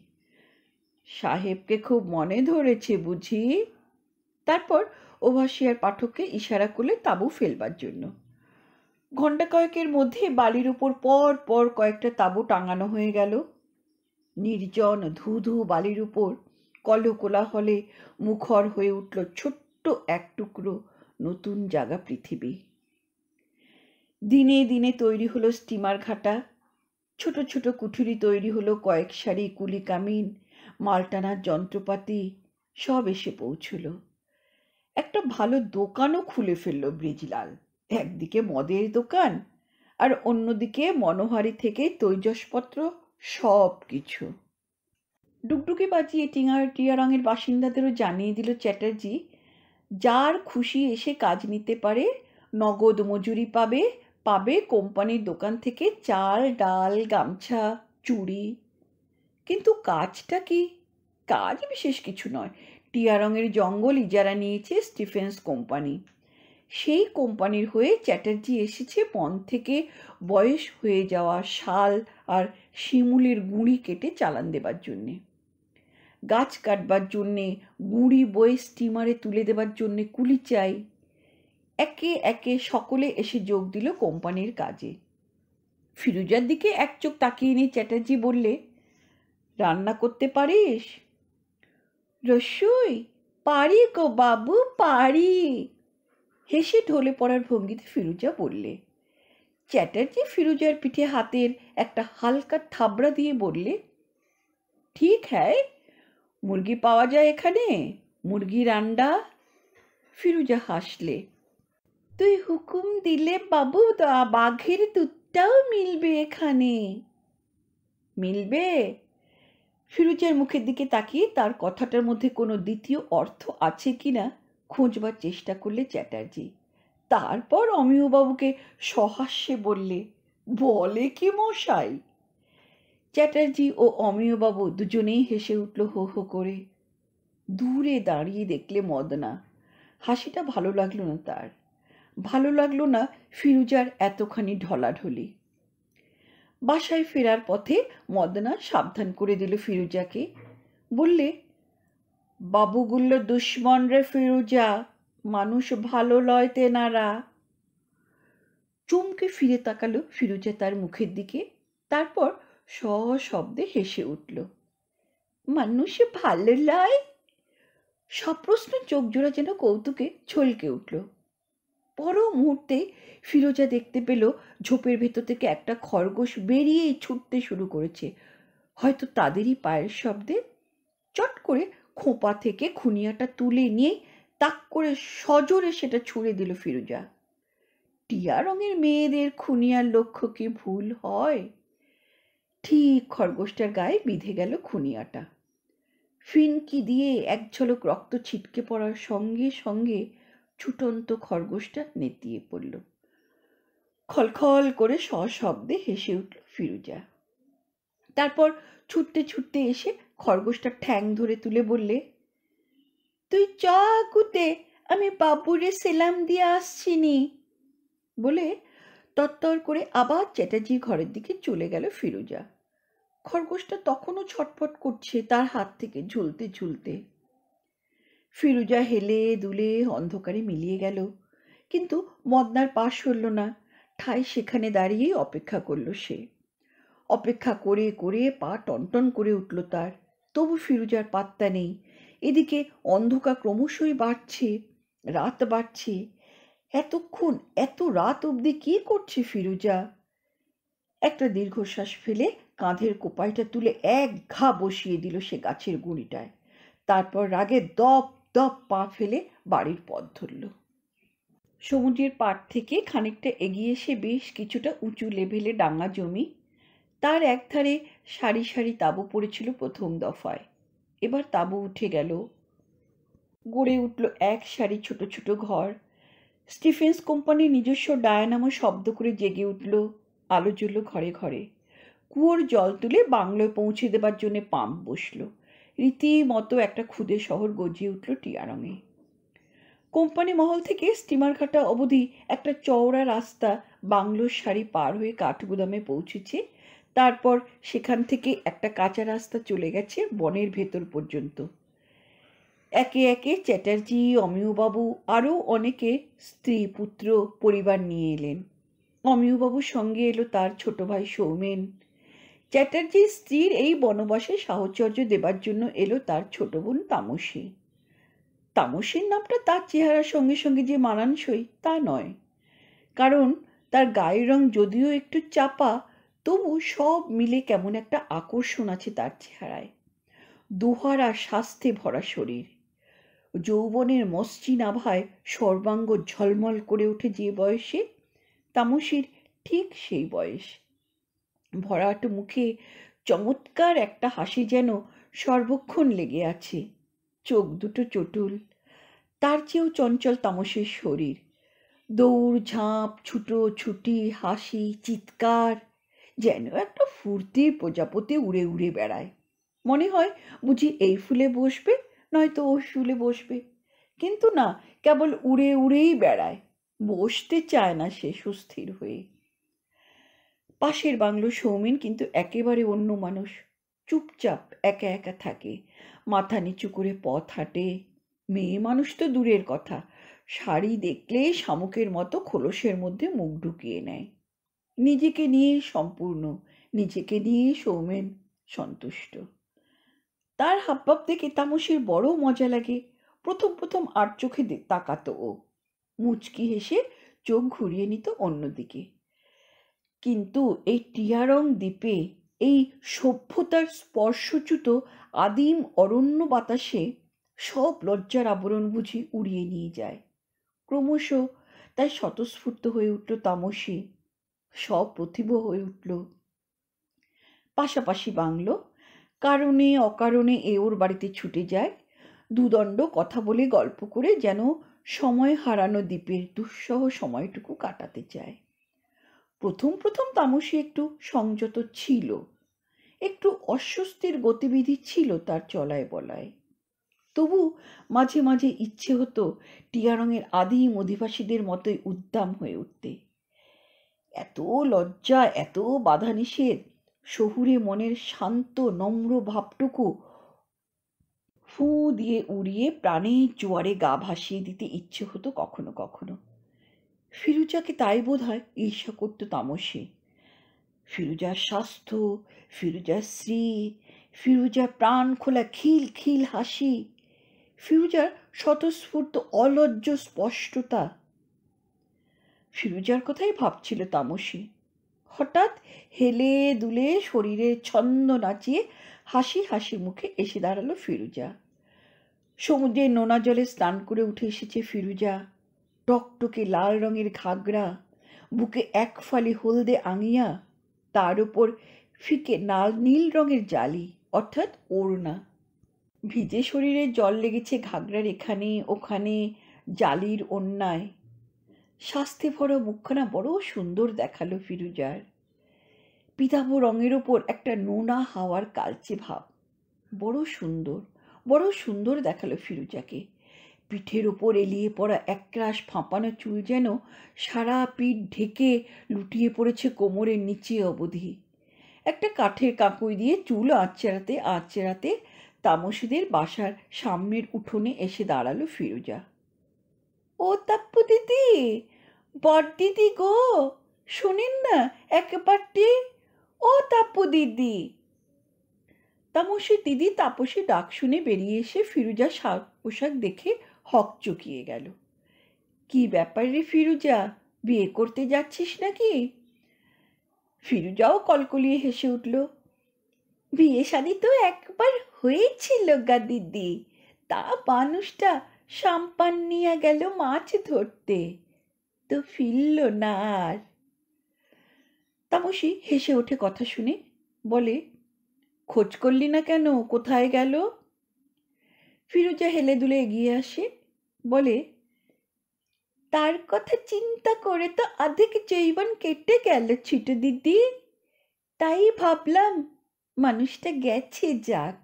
সাহেবকে খুব মনে ধরেছে বুঝি তারপর ওভাসিয়ার পাঠককে ইশারা করলে তাঁবু ফেলবার জন্য ঘণ্টা কয়েকের মধ্যে বালির উপর পর পর কয়েকটা তাঁবু টাঙানো হয়ে গেল নির্জন ধুধু বালির উপর হলে মুখর হয়ে উঠল ছোট্ট এক টুকরো নতুন জাগা পৃথিবী দিনে দিনে তৈরি হলো স্টিমার ঘাটা ছোট ছোট কুঠুরি তৈরি হলো কয়েক সারি কুলি কামিন মাল টানার যন্ত্রপাতি সব এসে পৌঁছলো একটা ভালো দোকানও খুলে ফেলল ব্রিজলাল একদিকে মদের দোকান আর অন্যদিকে মনোহারি থেকে তৈজসপত্র সব কিছু ডুকডুকি বাজিয়ে টিঙার টিয়ারঙের বাসিন্দাদেরও জানিয়ে দিল চ্যাটার্জি যার খুশি এসে কাজ নিতে পারে নগদ মজুরি পাবে পাবে কোম্পানির দোকান থেকে চাল ডাল গামছা চুড়ি কিন্তু কাজটা কি কাজ বিশেষ কিছু নয় রঙের জঙ্গল ইজারা নিয়েছে স্টিফেন্স কোম্পানি সেই কোম্পানির হয়ে চ্যাটার্জি এসেছে পন থেকে বয়স হয়ে যাওয়া শাল আর শিমুলের গুঁড়ি কেটে চালান দেবার জন্যে গাছ কাটবার জন্যে গুঁড়ি বয়ে স্টিমারে তুলে দেবার জন্যে কুলি চাই একে একে সকলে এসে যোগ দিল কোম্পানির কাজে ফিরুজার দিকে এক চোখ তাকিয়ে নিয়ে চ্যাটার্জি বললে রান্না করতে পারিস রসুই পারি গো বাবু পারি হেসে ঢলে পড়ার ভঙ্গিতে ফিরুজা বললে চ্যাটার্জি ফিরুজার পিঠে হাতের একটা হালকা থাবড়া দিয়ে বললে ঠিক হ্যায় মুরগি পাওয়া যায় এখানে মুরগির রান্ডা ফিরুজা হাসলে তুই হুকুম দিলে বাবু তা বাঘের দুধটাও মিলবে এখানে মিলবে ফিরুজার মুখের দিকে তাকিয়ে তার কথাটার মধ্যে কোনো দ্বিতীয় অর্থ আছে কি না খোঁজবার চেষ্টা করলে চ্যাটার্জি তারপর অমিয়বাবুকে সহাস্যে বললে বলে কি মশাই চ্যাটার্জি ও অমিয়বাবু দুজনেই হেসে উঠল হো হো করে দূরে দাঁড়িয়ে দেখলে মদনা হাসিটা ভালো লাগলো না তার ভালো লাগলো না ফিরুজার এতখানি ঢলাঢলি বাসায় ফেরার পথে মদনা সাবধান করে দিল ফিরুজাকে বললে বাবুগুলো দুশ্মন রে ফিরুজা মানুষ ভালো লয় তেনারা চমকে ফিরে তাকালো ফিরুজা তার মুখের দিকে তারপর সশব্দে হেসে উঠল মানুষ ভালো লয় প্রশ্ন চোখ জোড়া যেন কৌতুকে ছলকে উঠল পর মুহূর্তে ফিরোজা দেখতে পেল ঝোপের ভেতর থেকে একটা খরগোশ বেরিয়েই ছুটতে শুরু করেছে হয়তো তাদেরই পায়ের শব্দে চট করে খোঁপা থেকে খুনিয়াটা তুলে নিয়ে তাক করে সজোরে সেটা ছুঁড়ে দিল ফিরোজা টিয়া রঙের মেয়েদের খুনিয়ার লক্ষ্য কি ভুল হয় ঠিক খরগোশটার গায়ে বিঁধে গেল খুনিয়াটা ফিনকি দিয়ে এক ঝলক রক্ত ছিটকে পড়ার সঙ্গে সঙ্গে ছুটন্ত খরগোশটা নেতিয়ে পড়ল খলখল করে সশব্দে হেসে উঠল ফিরুজা তারপর ছুটতে ছুটতে এসে খরগোশটা ঠ্যাং ধরে তুলে বললে তুই চুতে কুতে আমি বাবুরে সেলাম দিয়ে আসছিনি বলে তত্তর করে আবার চ্যাটার্জির ঘরের দিকে চলে গেল ফিরুজা খরগোশটা তখনও ছটফট করছে তার হাত থেকে ঝুলতে ঝুলতে ফিরুজা হেলে দুলে অন্ধকারে মিলিয়ে গেল কিন্তু মদনার পাশ হলো না ঠাই সেখানে দাঁড়িয়ে অপেক্ষা করল সে অপেক্ষা করে করে পা টনটন করে উঠল তার তবু ফিরুজার পাত্তা নেই এদিকে অন্ধকার ক্রমশই বাড়ছে রাত বাড়ছে এতক্ষণ এত রাত অবধি কি করছে ফিরুজা একটা দীর্ঘশ্বাস ফেলে কাঁধের কোপাইটা তুলে এক ঘা বসিয়ে দিল সে গাছের গুঁড়িটায় তারপর রাগে দপ দপ পা ফেলে বাড়ির পথ ধরল সমুদ্রের পাড় থেকে খানিকটা এগিয়ে এসে বেশ কিছুটা উঁচু লেভেলে ডাঙা জমি তার একধারে সারি সারি তাঁবু পড়েছিল প্রথম দফায় এবার তাঁবু উঠে গেল গড়ে উঠল এক সারি ছোট ছোট ঘর স্টিফেন্স কোম্পানির নিজস্ব ডায়নামো শব্দ করে জেগে উঠল আলো জ্বলল ঘরে ঘরে কুয়োর জল তুলে বাংলোয় পৌঁছে দেবার জন্যে পাম্প বসলো রীতিমতো একটা ক্ষুদে শহর গজিয়ে উঠল টিয়ারঙে কোম্পানি মহল থেকে ঘাটা অবধি একটা চওড়া রাস্তা বাংলোর শাড়ি পার হয়ে কাঠগুদামে পৌঁছেছে তারপর সেখান থেকে একটা কাঁচা রাস্তা চলে গেছে বনের ভেতর পর্যন্ত একে একে চ্যাটার্জি অমিয়বাবু আরও অনেকে স্ত্রী পুত্র পরিবার নিয়ে এলেন অমিয়বাবুর সঙ্গে এলো তার ছোট ভাই সৌমেন চ্যাটার্জির স্ত্রীর এই বনবাসে সাহচর্য দেবার জন্য এলো তার ছোট বোন তামসী তামসীর নামটা তার চেহারার সঙ্গে সঙ্গে যে মানানসই তা নয় কারণ তার গায়ের রং যদিও একটু চাপা তবু সব মিলে কেমন একটা আকর্ষণ আছে তার চেহারায় দুহার আর স্বাস্থ্যে ভরা শরীর যৌবনের মসৃণ আভায় সর্বাঙ্গ ঝলমল করে ওঠে যে বয়সে তামসির ঠিক সেই বয়স ভরাট মুখে চমৎকার একটা হাসি যেন সর্বক্ষণ লেগে আছে চোখ দুটো চটুল তার চেয়েও চঞ্চল তামসের শরীর দৌড় ঝাঁপ ছুটো ছুটি হাসি চিৎকার যেন একটা ফুর্তির প্রজাপতি উড়ে উড়ে বেড়ায় মনে হয় বুঝি এই ফুলে বসবে নয়তো ও শুলে বসবে কিন্তু না কেবল উড়ে উড়েই বেড়ায় বসতে চায় না সে সুস্থির হয়ে পাশের বাংলো সৌমেন কিন্তু একেবারে অন্য মানুষ চুপচাপ একা একা থাকে মাথা নিচু করে পথ হাঁটে মেয়ে মানুষ তো দূরের কথা শাড়ি দেখলে শামুকের মতো খোলসের মধ্যে মুখ ঢুকিয়ে নেয় নিজেকে নিয়ে সম্পূর্ণ নিজেকে নিয়ে সৌমেন সন্তুষ্ট তার হাবভাব দেখে তামসের বড় মজা লাগে প্রথম প্রথম আর চোখে তাকাতো ও মুচকি হেসে চোখ ঘুরিয়ে নিত অন্যদিকে কিন্তু এই টিয়ারং দ্বীপে এই সভ্যতার স্পর্শচ্যুত আদিম অরণ্য বাতাসে সব লজ্জার আবরণ বুঝি উড়িয়ে নিয়ে যায় ক্রমশ তাই স্বতঃস্ফূর্ত হয়ে উঠল তামসী প্রতিভ হয়ে উঠল পাশাপাশি বাংলো কারণে অকারণে এ ওর বাড়িতে ছুটে যায় দুদণ্ড কথা বলে গল্প করে যেন সময় হারানো দ্বীপের দুঃসহ সময়টুকু কাটাতে চায় প্রথম প্রথম তামসী একটু সংযত ছিল একটু অস্বস্তির গতিবিধি ছিল তার চলায় বলায় তবু মাঝে মাঝে ইচ্ছে হতো টিয়ারঙের আদিম অধিবাসীদের মতোই উদ্দাম হয়ে উঠতে এত লজ্জা এত বাধা নিষেধ শহুরে মনের শান্ত নম্র ভাবটুকু ফু দিয়ে উড়িয়ে প্রাণে জোয়ারে গা ভাসিয়ে দিতে ইচ্ছে হতো কখনো কখনো ফিরুজাকে তাই বোধ হয় ঈর্ষা করত তামসে ফিরুজার স্বাস্থ্য ফিরুজার শ্রী ফিরুজার প্রাণ খোলা খিল খিল হাসি ফিরুজার স্বতঃস্ফূর্ত অলজ্জ স্পষ্টতা ফিরুজার কথাই ভাবছিল তামসে হঠাৎ হেলে দুলে শরীরে ছন্দ নাচিয়ে হাসি হাসি মুখে এসে দাঁড়ালো ফিরুজা সমুদ্রে নোনা জলে স্নান করে উঠে এসেছে ফিরুজা টকটকে লাল রঙের ঘাগরা বুকে এক ফালি হলদে আঙিয়া তার উপর ফিকে নাল নীল রঙের জালি অর্থাৎ ওড়না ভিজে শরীরে জল লেগেছে ঘাগরার এখানে ওখানে জালির অন্যায় শাস্তি ভরা মুখখানা বড় সুন্দর দেখালো ফিরুজার পিতাব রঙের ওপর একটা নোনা হাওয়ার কালচে ভাব বড় সুন্দর বড় সুন্দর দেখালো ফিরুজাকে পিঠের ওপর এলিয়ে পড়া একরাশ ফাঁপানো চুল যেন সারা পিঠ ঢেকে লুটিয়ে পড়েছে কোমরের নিচে অবধি একটা কাঠের কাঁকুই দিয়ে চুল আচেরাতে আচেরাতে তামসীদের বাসার সামনের উঠোনে এসে দাঁড়ালো ফিরোজা ও তাপ্পু দিদি বর দিদি গো শোনেন না একবারটি ও তাপ্পু দিদি তামসি দিদি তাপসী ডাক শুনে বেরিয়ে এসে ফিরোজা শাক পোশাক দেখে হক চুকিয়ে গেল কি ব্যাপার রে ফিরুজা বিয়ে করতে যাচ্ছিস নাকি ফিরুজাও কলকলিয়ে হেসে উঠল বিয়ে শাদি তো একবার হয়েছিল গা দিদি তা মানুষটা সাম্পান নিয়ে গেল মাছ ধরতে তো ফিরল না আর তামসি হেসে ওঠে কথা শুনে বলে খোঁজ করলি না কেন কোথায় গেল ফিরোজা হেলে দুলে এগিয়ে আসে বলে তার কথা চিন্তা করে তো আধেক জৈবন কেটে গেল ছোট দিদি তাই ভাবলাম মানুষটা গেছে যাক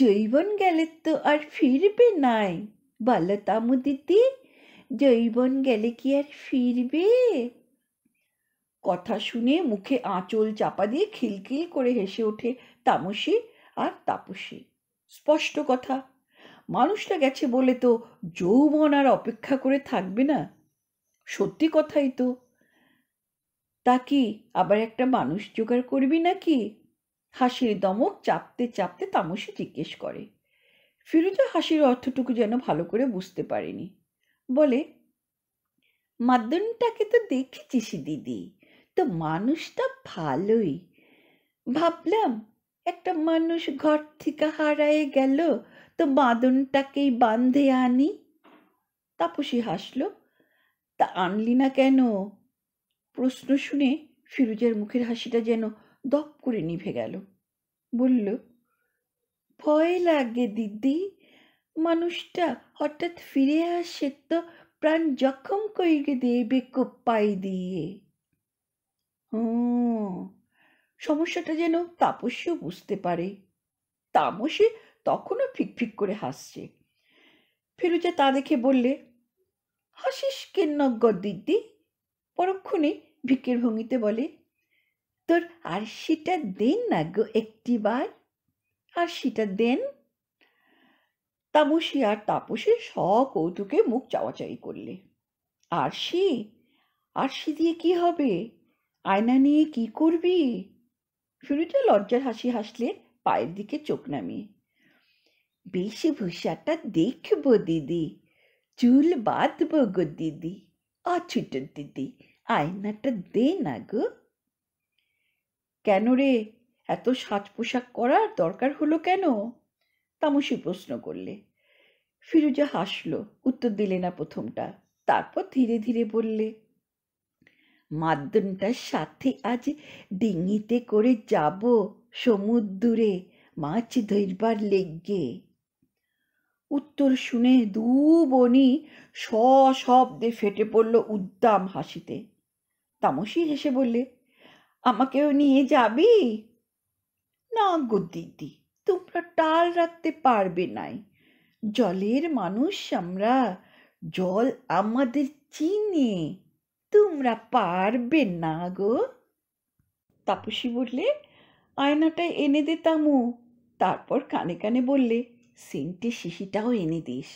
জৈবন গেলে তো আর ফিরবে নাই বলো তামু দিদি জৈবন গেলে কি আর ফিরবে কথা শুনে মুখে আঁচল চাপা দিয়ে খিলখিল করে হেসে ওঠে তামসী আর তাপসী স্পষ্ট কথা মানুষটা গেছে বলে তো যৌবন আর অপেক্ষা করে থাকবে না সত্যি কথাই তো তা কি আবার একটা মানুষ জোগাড় করবি নাকি হাসির দমক চাপতে চাপতে তামসি জিজ্ঞেস করে ফিরোজা হাসির অর্থটুকু যেন ভালো করে বুঝতে পারেনি বলে মাদনটাকে তো দেখেছিস দিদি তো মানুষটা ভালোই ভাবলাম একটা মানুষ ঘর থেকে হারায় গেল তো বাঁধনটাকেই বাঁধে আনি তাপসী হাসল তা আনলি না কেন প্রশ্ন শুনে ফিরুজের মুখের হাসিটা যেন দপ করে নিভে গেল বলল ভয় লাগে দিদি মানুষটা হঠাৎ ফিরে আসে তো প্রাণ জখম কইরে দেবে কোপ্পাই দিয়ে হুম সমস্যাটা যেন তাপসীও বুঝতে পারে তাপসী তখনও ফিকফিক করে হাসছে ফিরুজা তা দেখে বললে হাসিস কেন্নজ্ঞ দিদি পরক্ষণে ভিকের ভঙ্গিতে বলে তোর সেটা দেন না গো একটিবার সেটা দেন তাপসী আর তাপসী সকৌতুকে মুখ চাওয়াচাই করলে আরশি আরশি দিয়ে কি হবে আয়না নিয়ে কি করবি ফিরুজা লজ্জার হাসি হাসলে পায়ের দিকে চোখ নামিয়ে বেশভূষাটা দেখব দিদি চুল বাঁধব গো দিদি অছুট দিদি আয়নাটা দে না গো কেন রে এত সাজ পোশাক করার দরকার হলো কেন তামসি প্রশ্ন করলে ফিরুজা হাসলো উত্তর দিলে না প্রথমটা তারপর ধীরে ধীরে বললে মাদ্যমটার সাথে আজ ডিঙিতে করে যাব সমুদ্রে মাছ ধরবার লেগে উত্তর শুনে দু বনি সশব্দে ফেটে পড়ল উদ্দাম হাসিতে তামসি হেসে বললে আমাকেও নিয়ে যাবি না গো দিদি তোমরা টাল রাখতে পারবে নাই জলের মানুষ আমরা জল আমাদের চিনে তোমরা পারবে না গো তাপসী বললে আয়নাটা এনে দে তামু তারপর কানে কানে বললে সেন্টের শিশিটাও এনে দিস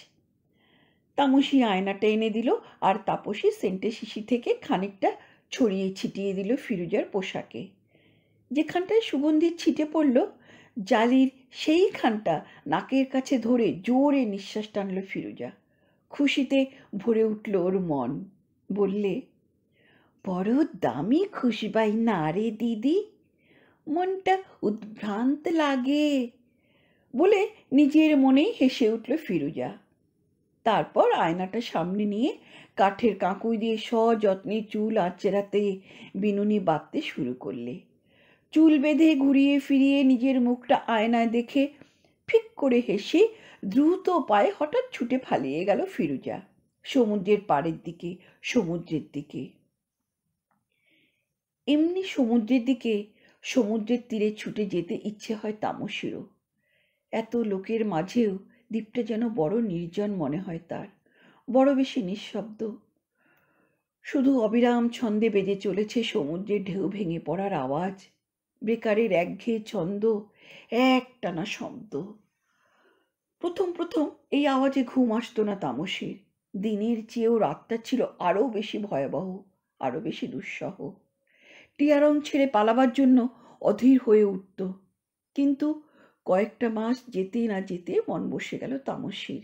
তামসী আয়নাটা এনে দিল আর তাপসী সেন্টের শিশি থেকে খানিকটা ছড়িয়ে ছিটিয়ে দিল ফিরুজার পোশাকে যেখানটায় সুগন্ধির ছিটে পড়ল জালির সেইখানটা নাকের কাছে ধরে জোরে নিঃশ্বাস টানল ফিরুজা খুশিতে ভরে উঠল ওর মন বললে বড় দামি খুশি পাই না রে দিদি মনটা উদ্ভ্রান্ত লাগে বলে নিজের মনেই হেসে উঠল ফিরুজা তারপর আয়নাটা সামনে নিয়ে কাঠের কাঁকুই দিয়ে সযত্নে চুল আঁচড়াতে বিনুনি বাঁধতে শুরু করলে চুল বেঁধে ঘুরিয়ে ফিরিয়ে নিজের মুখটা আয়নায় দেখে ফিক করে হেসে দ্রুত পায়ে হঠাৎ ছুটে ফালিয়ে গেল ফিরুজা সমুদ্রের পাড়ের দিকে সমুদ্রের দিকে এমনি সমুদ্রের দিকে সমুদ্রের তীরে ছুটে যেতে ইচ্ছে হয় তামসিরও এত লোকের মাঝেও দ্বীপটা যেন বড় নির্জন মনে হয় তার বড় বেশি নিঃশব্দ শুধু অবিরাম ছন্দে বেজে চলেছে সমুদ্রের ঢেউ ভেঙে পড়ার আওয়াজ বেকারের একঘেয়ে ছন্দ এক টানা শব্দ প্রথম প্রথম এই আওয়াজে ঘুম আসতো না তামসের দিনের চেয়েও রাতটা ছিল আরও বেশি ভয়াবহ আরও বেশি দুঃসহ টিয়ারং ছেড়ে পালাবার জন্য অধীর হয়ে উঠত কিন্তু কয়েকটা মাস যেতে না যেতে মন বসে গেল তামসের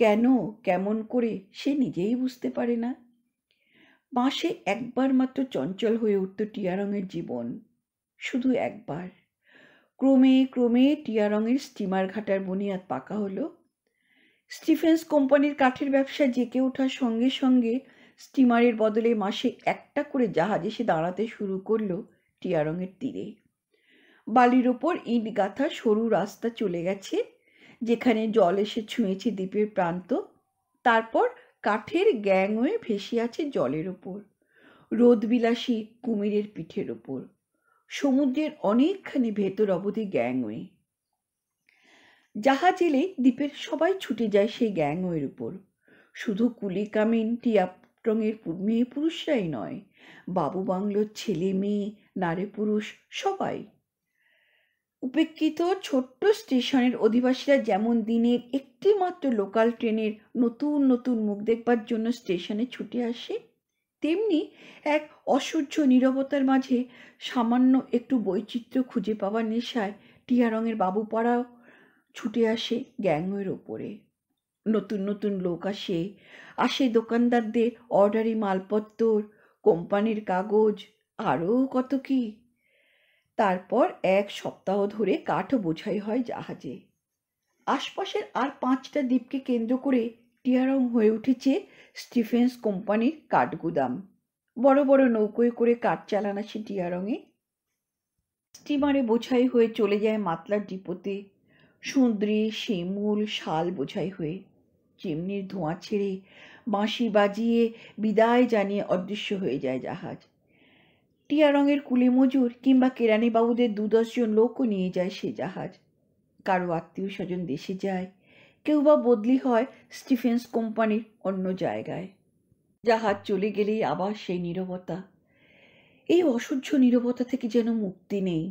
কেন কেমন করে সে নিজেই বুঝতে পারে না মাসে একবার মাত্র চঞ্চল হয়ে উঠত টিয়ারঙের জীবন শুধু একবার ক্রমে ক্রমে টিয়ারঙের স্টিমার ঘাটার বুনিয়াদ পাকা হলো স্টিফেন্স কোম্পানির কাঠের ব্যবসা জেঁকে ওঠার সঙ্গে সঙ্গে স্টিমারের বদলে মাসে একটা করে জাহাজ এসে দাঁড়াতে শুরু করলো টিয়ারঙের তীরে বালির ওপর ইট গাঁথা সরু রাস্তা চলে গেছে যেখানে জল এসে ছুঁয়েছে দ্বীপের প্রান্ত তারপর কাঠের গ্যাং হয়ে ভেসে আছে জলের ওপর রোদবিলাসী কুমিরের পিঠের ওপর সমুদ্রের অনেকখানি ভেতর অবধি গ্যাংওয়ে জাহাজ এলে দ্বীপের সবাই ছুটে যায় সেই গ্যাংওয়ের উপর শুধু কুলি কামিন টিয়াপটংয়ের মেয়ে পুরুষরাই নয় বাবু বাংলোর ছেলে মেয়ে নারী পুরুষ সবাই উপেক্ষিত ছোট্ট স্টেশনের অধিবাসীরা যেমন দিনের একটি মাত্র লোকাল ট্রেনের নতুন নতুন মুখ দেখবার জন্য স্টেশনে ছুটে আসে তেমনি এক অসহ্য নিরবতার মাঝে সামান্য একটু বৈচিত্র্য খুঁজে পাওয়ার নেশায় টিয়া রঙের বাবুপাড়াও ছুটে আসে গ্যাংওয়ের ওপরে নতুন নতুন লোক আসে আসে দোকানদারদের অর্ডারি মালপত্তর কোম্পানির কাগজ আরও কত কী তারপর এক সপ্তাহ ধরে কাঠও বোঝাই হয় জাহাজে আশপাশের আর পাঁচটা দ্বীপকে কেন্দ্র করে টিয়ারং হয়ে উঠেছে স্টিফেন্স কোম্পানির কাঠগুদাম বড় বড় নৌকোয় করে কাঠ চালান আসে টিয়ারঙে স্টিমারে বোঝাই হয়ে চলে যায় মাতলার ডিপোতে সুন্দরী শিমুল শাল বোঝাই হয়ে চিমনির ধোঁয়া ছেড়ে বাঁশি বাজিয়ে বিদায় জানিয়ে অদৃশ্য হয়ে যায় জাহাজ টিয়া রঙের কুলিমজুর কিংবা কেরানিবাবুদের দু দশজন লোকও নিয়ে যায় সে জাহাজ কারো আত্মীয় স্বজন দেশে যায় কেউ বা বদলি হয় স্টিফেন্স কোম্পানির অন্য জায়গায় জাহাজ চলে গেলেই আবার সেই নিরবতা এই অসহ্য নিরবতা থেকে যেন মুক্তি নেই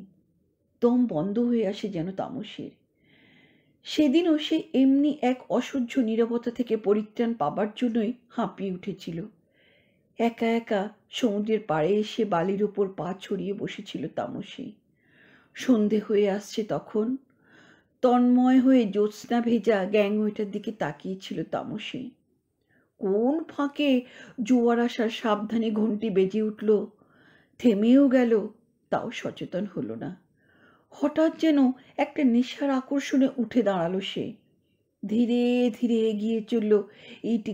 দম বন্ধ হয়ে আসে যেন তামসের সেদিনও সে এমনি এক অসহ্য নিরবতা থেকে পরিত্রাণ পাবার জন্যই হাঁপিয়ে উঠেছিল একা একা সমুদ্রের পাড়ে এসে বালির ওপর পা ছড়িয়ে বসেছিল তামসি সন্ধে হয়ে আসছে তখন তন্ময় হয়ে জ্যোৎস্না ভেজা গ্যাংওয়েটার দিকে তাকিয়েছিল তামসি কোন ফাঁকে জোয়ার আসার সাবধানে ঘন্টি বেজে উঠল থেমেও গেল তাও সচেতন হলো না হঠাৎ যেন একটা নেশার আকর্ষণে উঠে দাঁড়ালো সে ধীরে ধীরে এগিয়ে চলল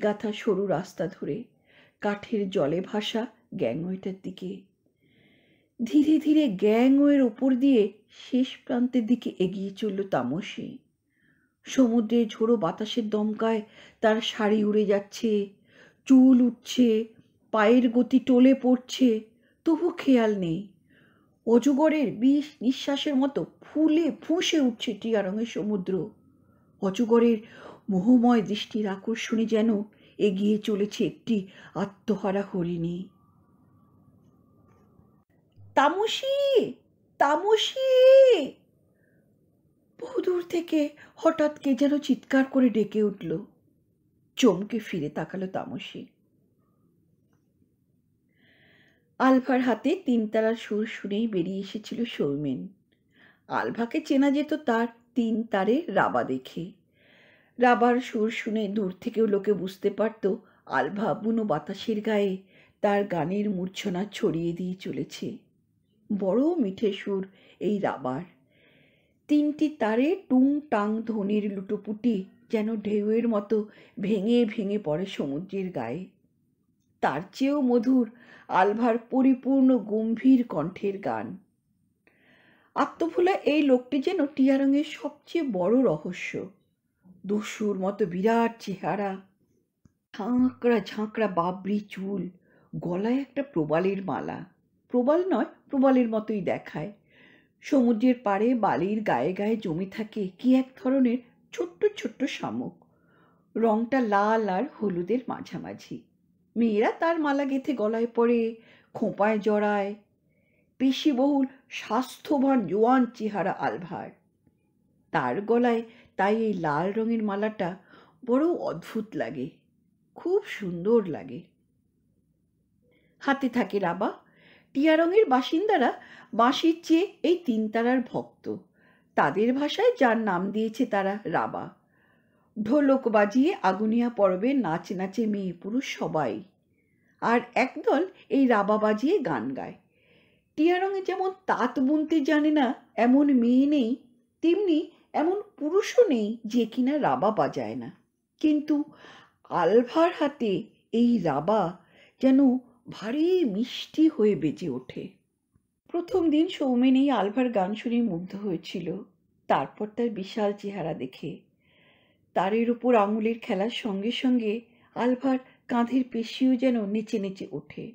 গাথা সরু রাস্তা ধরে কাঠের জলে ভাসা গ্যাংওয়েটার দিকে ধীরে ধীরে গ্যাংওয়ের ওপর দিয়ে শেষ প্রান্তের দিকে এগিয়ে চলল তামসে সমুদ্রে ঝোড়ো বাতাসের দমকায় তার শাড়ি উড়ে যাচ্ছে চুল উঠছে পায়ের গতি টলে পড়ছে তবু খেয়াল নেই অজগরের বিষ নিঃশ্বাসের মতো ফুলে ফুঁসে উঠছে টিয়া রঙের সমুদ্র অজগরের মোহময় দৃষ্টির আকর্ষণে যেন এগিয়ে চলেছে একটি আত্মহারা হরিণী তামসি তামসি বহুদূর থেকে হঠাৎ কে যেন চিৎকার করে ডেকে উঠল চমকে ফিরে তাকালো তামসি আলভার হাতে তিনতারার সুর শুনেই বেরিয়ে এসেছিল সৌমেন আলভাকে চেনা যেত তার তিন তারে রাবা দেখে রাবার সুর শুনে দূর থেকেও লোকে বুঝতে পারত আলভা বুনো বাতাসের গায়ে তার গানের মূর্ছনা ছড়িয়ে দিয়ে চলেছে বড় মিঠে সুর এই রাবার তিনটি তারে টুং টাং ধনির লুটোপুটি যেন ঢেউয়ের মতো ভেঙে ভেঙে পড়ে সমুদ্রের গায়ে তার চেয়েও মধুর আলভার পরিপূর্ণ গম্ভীর কণ্ঠের গান আত্মভোলা এই লোকটি যেন টিয়া রঙের সবচেয়ে বড় রহস্য দস্যুর মতো বিরাট চেহারা ঝাঁকড়া ঝাঁকড়া বাবরি চুল গলায় একটা প্রবালের মালা প্রবাল নয় প্রবালের মতোই দেখায় সমুদ্রের পাড়ে বালির গায়ে গায়ে জমে থাকে কি এক ধরনের ছোট্ট ছোট্ট শামুক রংটা লাল আর হলুদের মাঝামাঝি মেয়েরা তার মালা গেথে গলায় পড়ে খোঁপায় জড়ায় পেশিবহুল স্বাস্থ্যবান জোয়ান চেহারা আলভার তার গলায় তাই এই লাল রঙের মালাটা বড় অদ্ভুত লাগে খুব সুন্দর লাগে হাতে থাকে রাবা টিয়া রঙের বাসিন্দারা বাঁশির চেয়ে এই তিনতারার ভক্ত তাদের ভাষায় যার নাম দিয়েছে তারা রাবা ঢোলক বাজিয়ে আগুনিয়া পর্বে নাচ নাচে মেয়ে পুরুষ সবাই আর একদল এই রাবা বাজিয়ে গান গায় টিয়া রঙে যেমন তাঁত বুনতে জানে না এমন মেয়ে নেই তেমনি এমন পুরুষও নেই যে কিনা রাবা বাজায় না কিন্তু আলভার হাতে এই রাবা যেন ভারী মিষ্টি হয়ে বেজে ওঠে প্রথম দিন সৌমেন এই আলভার গান শুনে মুগ্ধ হয়েছিল তারপর তার বিশাল চেহারা দেখে তারের ওপর আঙুলের খেলার সঙ্গে সঙ্গে আলভার কাঁধের পেশিও যেন নেচে নেচে ওঠে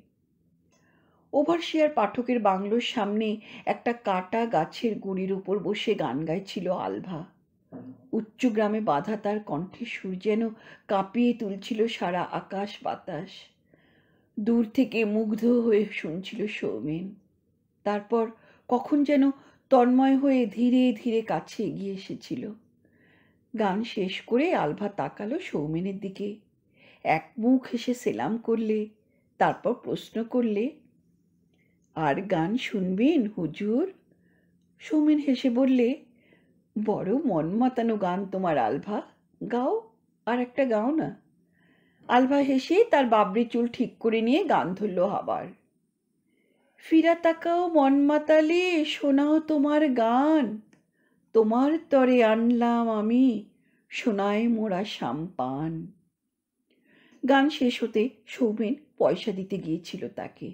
ওভারশিয়ার পাঠকের বাংলোর সামনে একটা কাটা গাছের গুঁড়ির উপর বসে গান গাইছিল আলভা উচ্চ গ্রামে বাধা তার কণ্ঠে যেন কাঁপিয়ে তুলছিল সারা আকাশ বাতাস দূর থেকে মুগ্ধ হয়ে শুনছিল সৌমেন তারপর কখন যেন তন্ময় হয়ে ধীরে ধীরে কাছে এগিয়ে এসেছিল গান শেষ করে আলভা তাকালো সৌমেনের দিকে এক মুখ এসে সেলাম করলে তারপর প্রশ্ন করলে আর গান শুনবেন হুজুর সৌমেন হেসে বললে বড় মন মাতানো গান তোমার আলভা গাও আর একটা গাও না আলভা হেসে তার বাবরি চুল ঠিক করে নিয়ে গান ধরল আবার ফিরা তাকাও মন মাতালে শোনাও তোমার গান তোমার তরে আনলাম আমি সোনায় মোড়া সাম্পান গান শেষ হতে সৌমেন পয়সা দিতে গিয়েছিল তাকে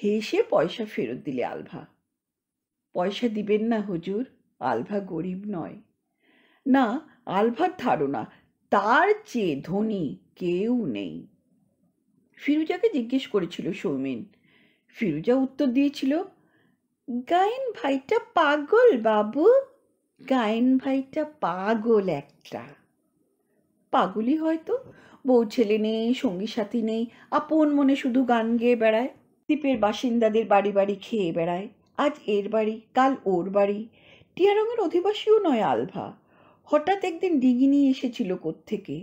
হেসে পয়সা ফেরত দিলে আলভা পয়সা দিবেন না হুজুর আলভা গরিব নয় না আলভার ধারণা তার চেয়ে ধনী কেউ নেই ফিরুজাকে জিজ্ঞেস করেছিল সৌমিন ফিরুজা উত্তর দিয়েছিল গায়েন ভাইটা পাগল বাবু গায়েন ভাইটা পাগল একটা পাগলই হয়তো বউ ছেলে নেই সঙ্গী সাথী নেই আপন মনে শুধু গান গেয়ে বেড়ায় দ্বীপের বাসিন্দাদের বাড়ি বাড়ি খেয়ে বেড়ায় আজ এর বাড়ি কাল ওর বাড়ি টিয়ারঙের অধিবাসীও নয় আলভা হঠাৎ একদিন ডিঙি নিয়ে এসেছিল থেকে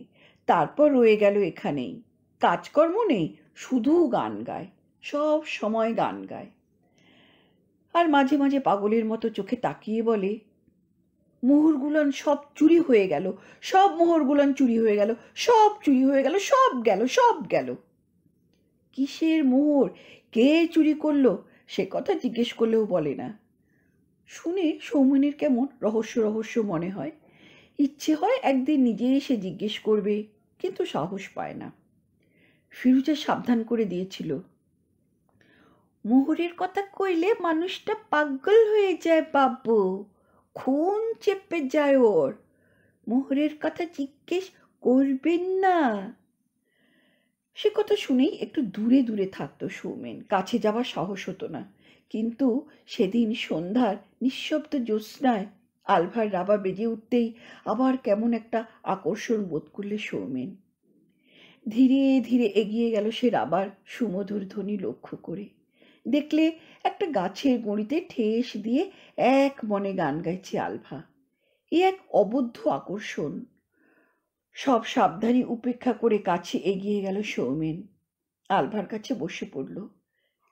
তারপর রয়ে গেল এখানেই কাজকর্ম নেই শুধু গান গায় সব সময় গান গায় আর মাঝে মাঝে পাগলের মতো চোখে তাকিয়ে বলে মোহরগুলান সব চুরি হয়ে গেল সব মোহরগুলান চুরি হয়ে গেল সব চুরি হয়ে গেল সব গেল সব গেল কিসের মোহর কে চুরি করলো সে কথা জিজ্ঞেস করলেও বলে না শুনে সৌমেনের কেমন রহস্য রহস্য মনে হয় ইচ্ছে হয় একদিন নিজে এসে জিজ্ঞেস করবে কিন্তু সাহস পায় না ফিরুজা সাবধান করে দিয়েছিল মোহরের কথা কইলে মানুষটা পাগল হয়ে যায় বাবু খুন চেপে যায় ওর মোহরের কথা জিজ্ঞেস করবেন না সে কথা শুনেই একটু দূরে দূরে থাকত সৌমেন কাছে যাওয়া সাহস হতো না কিন্তু সেদিন সন্ধ্যার নিঃশব্দ জ্যোৎস্নায় আলভার রাবা বেজে উঠতেই আবার কেমন একটা আকর্ষণ বোধ করলে সৌমেন ধীরে ধীরে এগিয়ে গেল সে রাবার সুমধুর ধ্বনি লক্ষ্য করে দেখলে একটা গাছের গড়িতে ঠেস দিয়ে এক মনে গান গাইছে আলভা এ এক অবদ্ধ আকর্ষণ সব সাবধানী উপেক্ষা করে কাছে এগিয়ে গেল সৌমেন আলভার কাছে বসে পড়ল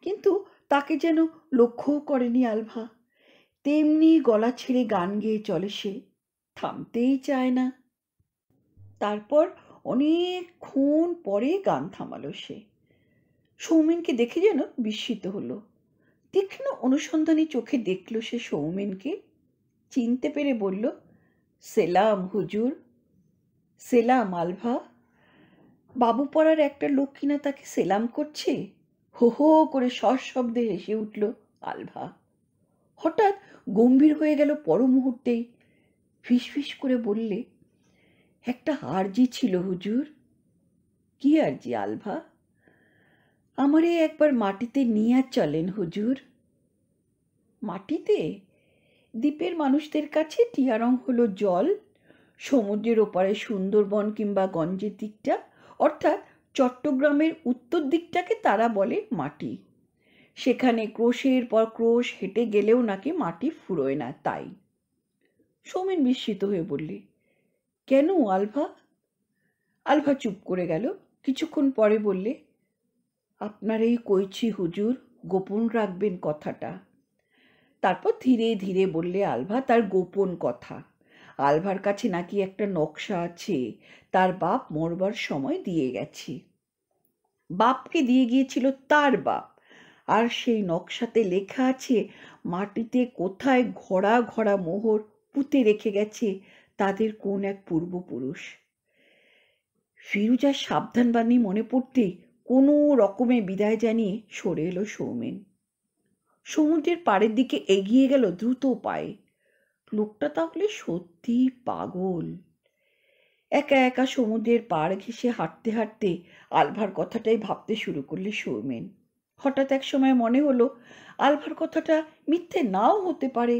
কিন্তু তাকে যেন লক্ষ্যও করেনি আলভা তেমনি গলা ছেড়ে গান গেয়ে চলে সে থামতেই চায় না তারপর অনেকক্ষণ পরে গান থামালো সে সৌমেনকে দেখে যেন বিস্মিত হলো তীক্ষ্ণ অনুসন্ধানী চোখে দেখল সে সৌমেনকে চিনতে পেরে বলল সেলাম হুজুর সেলাম আলভা বাবু পড়ার একটা লোক কিনা তাকে সেলাম করছে হো হো করে সশব্দে হেসে উঠল আলভা হঠাৎ গম্ভীর হয়ে গেল পর মুহূর্তেই ফিসফিস করে বললে একটা আর্জি ছিল হুজুর কি আর্জি আলভা আমারে একবার মাটিতে নিয়ে চলেন হুজুর মাটিতে দ্বীপের মানুষদের কাছে টিয়ারং হলো জল সমুদ্রের ওপারে সুন্দরবন কিংবা গঞ্জের দিকটা অর্থাৎ চট্টগ্রামের উত্তর দিকটাকে তারা বলে মাটি সেখানে ক্রোশের পর ক্রোশ হেঁটে গেলেও নাকি মাটি ফুরোয় না তাই সৌমেন বিস্মিত হয়ে বললে কেন আলভা আলভা চুপ করে গেল কিছুক্ষণ পরে বললে আপনার এই কৈছি হুজুর গোপন রাখবেন কথাটা তারপর ধীরে ধীরে বললে আলভা তার গোপন কথা আলভার কাছে নাকি একটা নকশা আছে তার বাপ মরবার সময় দিয়ে গেছে বাপকে দিয়ে গিয়েছিল তার বাপ আর সেই নকশাতে লেখা আছে মাটিতে কোথায় ঘোড়া ঘোড়া মোহর পুঁতে রেখে গেছে তাদের কোন এক পূর্বপুরুষ ফিরুজার সাবধানবাণী মনে পড়তেই কোনো রকমে বিদায় জানিয়ে সরে এলো সৌমেন সমুদ্রের পাড়ের দিকে এগিয়ে গেল দ্রুত পায়ে লোকটা তাহলে সত্যিই পাগল একা একা সমুদ্রের পাড় ঘেঁষে হাঁটতে হাঁটতে আলভার কথাটাই ভাবতে শুরু করলে সৌমেন হঠাৎ এক সময় মনে হলো আলভার কথাটা মিথ্যে নাও হতে পারে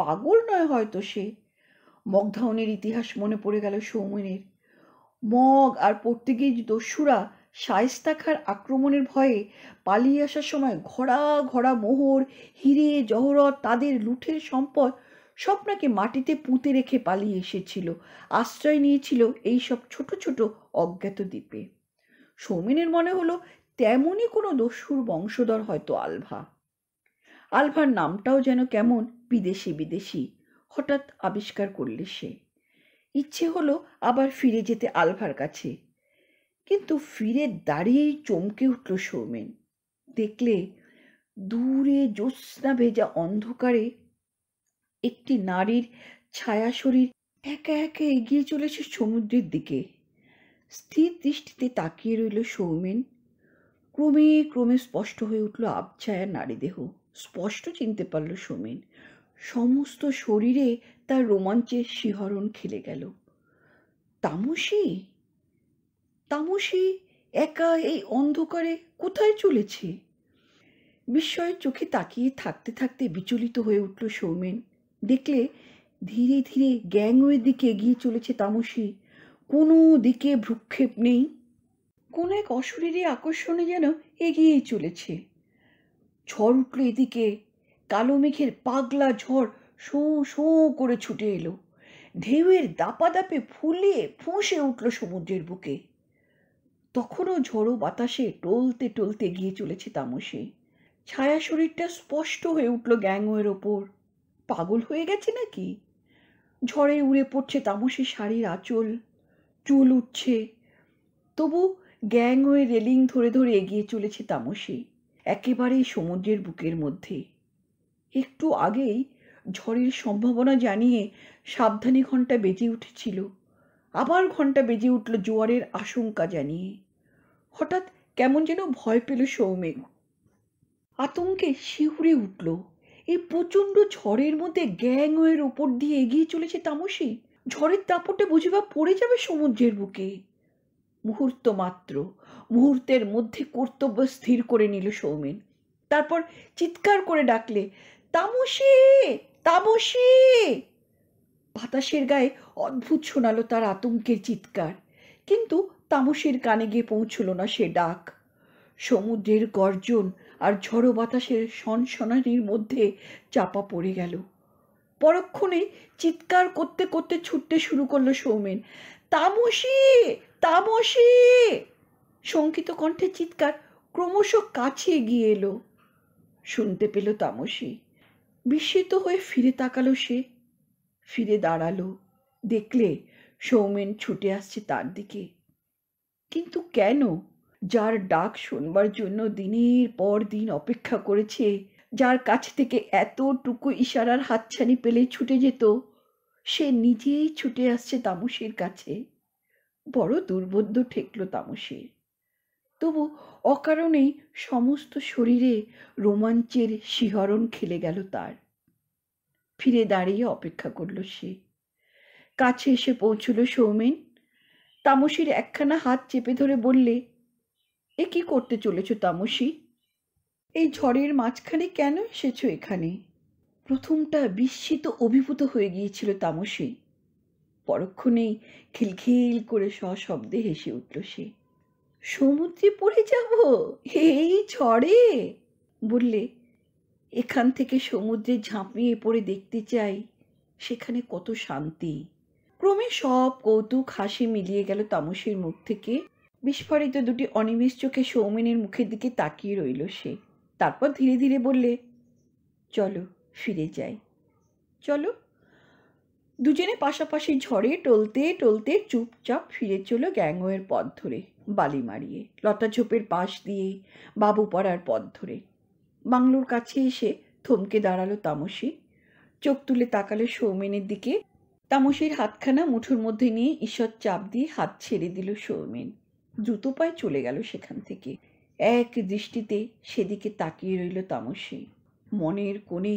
পাগল নয় হয়তো সে মগধাউনের ইতিহাস মনে পড়ে গেল সৌমেনের মগ আর পর্তুগিজ দস্যুরা শায়স্তা খার আক্রমণের ভয়ে পালিয়ে আসার সময় ঘোড়া ঘোড়া মোহর হিরে জহরত তাদের লুঠের সম্পদ স্বপ্নাকে মাটিতে পুঁতে রেখে পালিয়ে এসেছিল আশ্রয় নিয়েছিল এই সব ছোট ছোট অজ্ঞাত দ্বীপে সৌমিনের মনে হলো তেমনই কোনো দস্যুর বংশধর হয়তো আলভা আলভার নামটাও যেন কেমন বিদেশি বিদেশি হঠাৎ আবিষ্কার করলে সে ইচ্ছে হলো আবার ফিরে যেতে আলভার কাছে কিন্তু ফিরে দাঁড়িয়েই চমকে উঠল সৌমেন দেখলে দূরে জ্যোৎস্না ভেজা অন্ধকারে একটি নারীর ছায়া শরীর একা একা এগিয়ে চলেছে সমুদ্রের দিকে স্থির দৃষ্টিতে তাকিয়ে রইল সৌমেন ক্রমে ক্রমে স্পষ্ট হয়ে উঠল আবছায়া নারী দেহ স্পষ্ট চিনতে পারল সৌমেন সমস্ত শরীরে তার রোমাঞ্চের শিহরণ খেলে গেল তামসি তামসি একা এই অন্ধকারে কোথায় চলেছে বিস্ময়ের চোখে তাকিয়ে থাকতে থাকতে বিচলিত হয়ে উঠল সৌমেন দেখলে ধীরে ধীরে গ্যাংওয়ের দিকে এগিয়ে চলেছে তামসী কোনো দিকে ভ্রুক্ষেপ নেই কোনো এক অশরীরী আকর্ষণে যেন এগিয়েই চলেছে ঝড় উঠল এদিকে কালো মেঘের পাগলা ঝড় শো শো করে ছুটে এলো ঢেউয়ের দাপাদাপে ফুলিয়ে ফুঁসে উঠল সমুদ্রের বুকে তখনও ঝড়ো বাতাসে টলতে টলতে গিয়ে চলেছে তামসে ছায়া শরীরটা স্পষ্ট হয়ে উঠল গ্যাংওয়ের ওপর পাগল হয়ে গেছে নাকি ঝড়ে উড়ে পড়ছে তামসে শাড়ির আঁচল চুল উঠছে তবু গ্যাং হয়ে রেলিং ধরে ধরে এগিয়ে চলেছে তামসে একেবারে সমুদ্রের বুকের মধ্যে একটু আগেই ঝড়ের সম্ভাবনা জানিয়ে সাবধানে ঘন্টা বেজে উঠেছিল আবার ঘন্টা বেজে উঠল জোয়ারের আশঙ্কা জানিয়ে হঠাৎ কেমন যেন ভয় পেল সৌমেঘ আতঙ্কে শিহুরে উঠল এই প্রচণ্ড ঝড়ের মধ্যে গ্যাংওয়ের ওপর দিয়ে এগিয়ে চলেছে তামসি ঝড়ের দাপটে বুঝিবা পড়ে যাবে সমুদ্রের বুকে মুহূর্ত মাত্র মুহূর্তের মধ্যে কর্তব্য স্থির করে নিল সৌমেন তারপর চিৎকার করে ডাকলে তামসি তামসি বাতাসের গায়ে অদ্ভুত শোনালো তার আতঙ্কের চিৎকার কিন্তু তামসের কানে গিয়ে পৌঁছল না সে ডাক সমুদ্রের গর্জন আর ঝড়ো বাতাসের সনসনানির মধ্যে চাপা পড়ে গেল পরক্ষণেই চিৎকার করতে করতে ছুটতে শুরু করলো সৌমেন তামসি তামসি শঙ্কিত কণ্ঠে চিৎকার ক্রমশ কাছে গিয়ে এলো শুনতে পেল তামসি বিস্মিত হয়ে ফিরে তাকালো সে ফিরে দাঁড়ালো দেখলে সৌমেন ছুটে আসছে তার দিকে কিন্তু কেন যার ডাক শুনবার জন্য দিনের পর দিন অপেক্ষা করেছে যার কাছ থেকে এতটুকু ইশারার হাতছানি পেলে ছুটে যেত সে নিজেই ছুটে আসছে তামসের কাছে বড় দুর্বোধ্য ঠেকল তামসের তবু অকারণেই সমস্ত শরীরে রোমাঞ্চের শিহরণ খেলে গেল তার ফিরে দাঁড়িয়ে অপেক্ষা করল সে কাছে এসে পৌঁছল সৌমেন তামসের একখানা হাত চেপে ধরে বললে এ কি করতে চলেছ তামসি এই ঝড়ের মাঝখানে কেন এসেছো এখানে প্রথমটা বিস্মিত অভিভূত হয়ে গিয়েছিল তামসি পরক্ষণেই খিলখিল করে সশব্দে হেসে উঠল সে সমুদ্রে পড়ে যাব এই ঝড়ে বললে এখান থেকে সমুদ্রে ঝাঁপিয়ে পড়ে দেখতে চাই সেখানে কত শান্তি ক্রমে সব কৌতুক হাসি মিলিয়ে গেল তামসির মুখ থেকে বিস্ফোরিত দুটি অনিমেষ চোখে সৌমেনের মুখের দিকে তাকিয়ে রইল সে তারপর ধীরে ধীরে বললে চলো ফিরে যাই চলো দুজনে পাশাপাশি ঝড়ে টলতে টলতে চুপচাপ ফিরে চলো গ্যাংওয়ের পথ ধরে বালি মারিয়ে লতা ঝোপের পাশ দিয়ে বাবু পড়ার পথ ধরে বাংলোর কাছে এসে থমকে দাঁড়ালো তামসি চোখ তুলে তাকালো সৌমেনের দিকে তামসির হাতখানা মুঠোর মধ্যে নিয়ে ঈশ্বর চাপ দিয়ে হাত ছেড়ে দিল সৌমেন দ্রুত পায়ে চলে গেল সেখান থেকে এক দৃষ্টিতে সেদিকে তাকিয়ে রইল তামসী মনের কোণে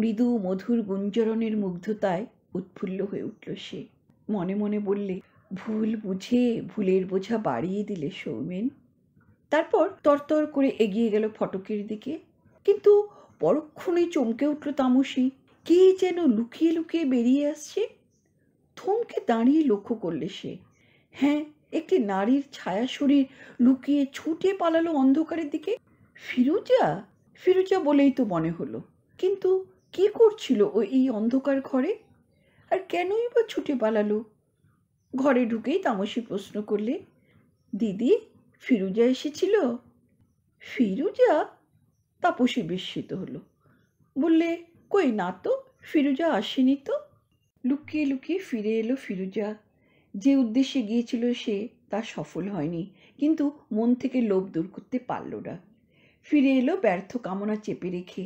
মৃদু মধুর গুঞ্জরণের মুগ্ধতায় উৎফুল্ল হয়ে উঠল সে মনে মনে বললে ভুল বুঝে ভুলের বোঝা বাড়িয়ে দিলে সৌমেন তারপর তরতর করে এগিয়ে গেল ফটকের দিকে কিন্তু পরক্ষণে চমকে উঠল তামসী কে যেন লুকিয়ে লুকিয়ে বেরিয়ে আসছে থমকে দাঁড়িয়ে লক্ষ্য করলে সে হ্যাঁ একটি নারীর ছায়া শরীর লুকিয়ে ছুটে পালালো অন্ধকারের দিকে ফিরুজা ফিরুজা বলেই তো মনে হলো কিন্তু কি করছিল ও এই অন্ধকার ঘরে আর কেনই বা ছুটে পালালো ঘরে ঢুকেই তামসী প্রশ্ন করলে দিদি ফিরুজা এসেছিল ফিরুজা তাপসী বিস্মিত হলো বললে কই না তো ফিরুজা আসেনি তো লুকিয়ে লুকিয়ে ফিরে এলো ফিরুজা যে উদ্দেশ্যে গিয়েছিল সে তা সফল হয়নি কিন্তু মন থেকে লোভ দূর করতে পারল না ফিরে এলো ব্যর্থ কামনা চেপে রেখে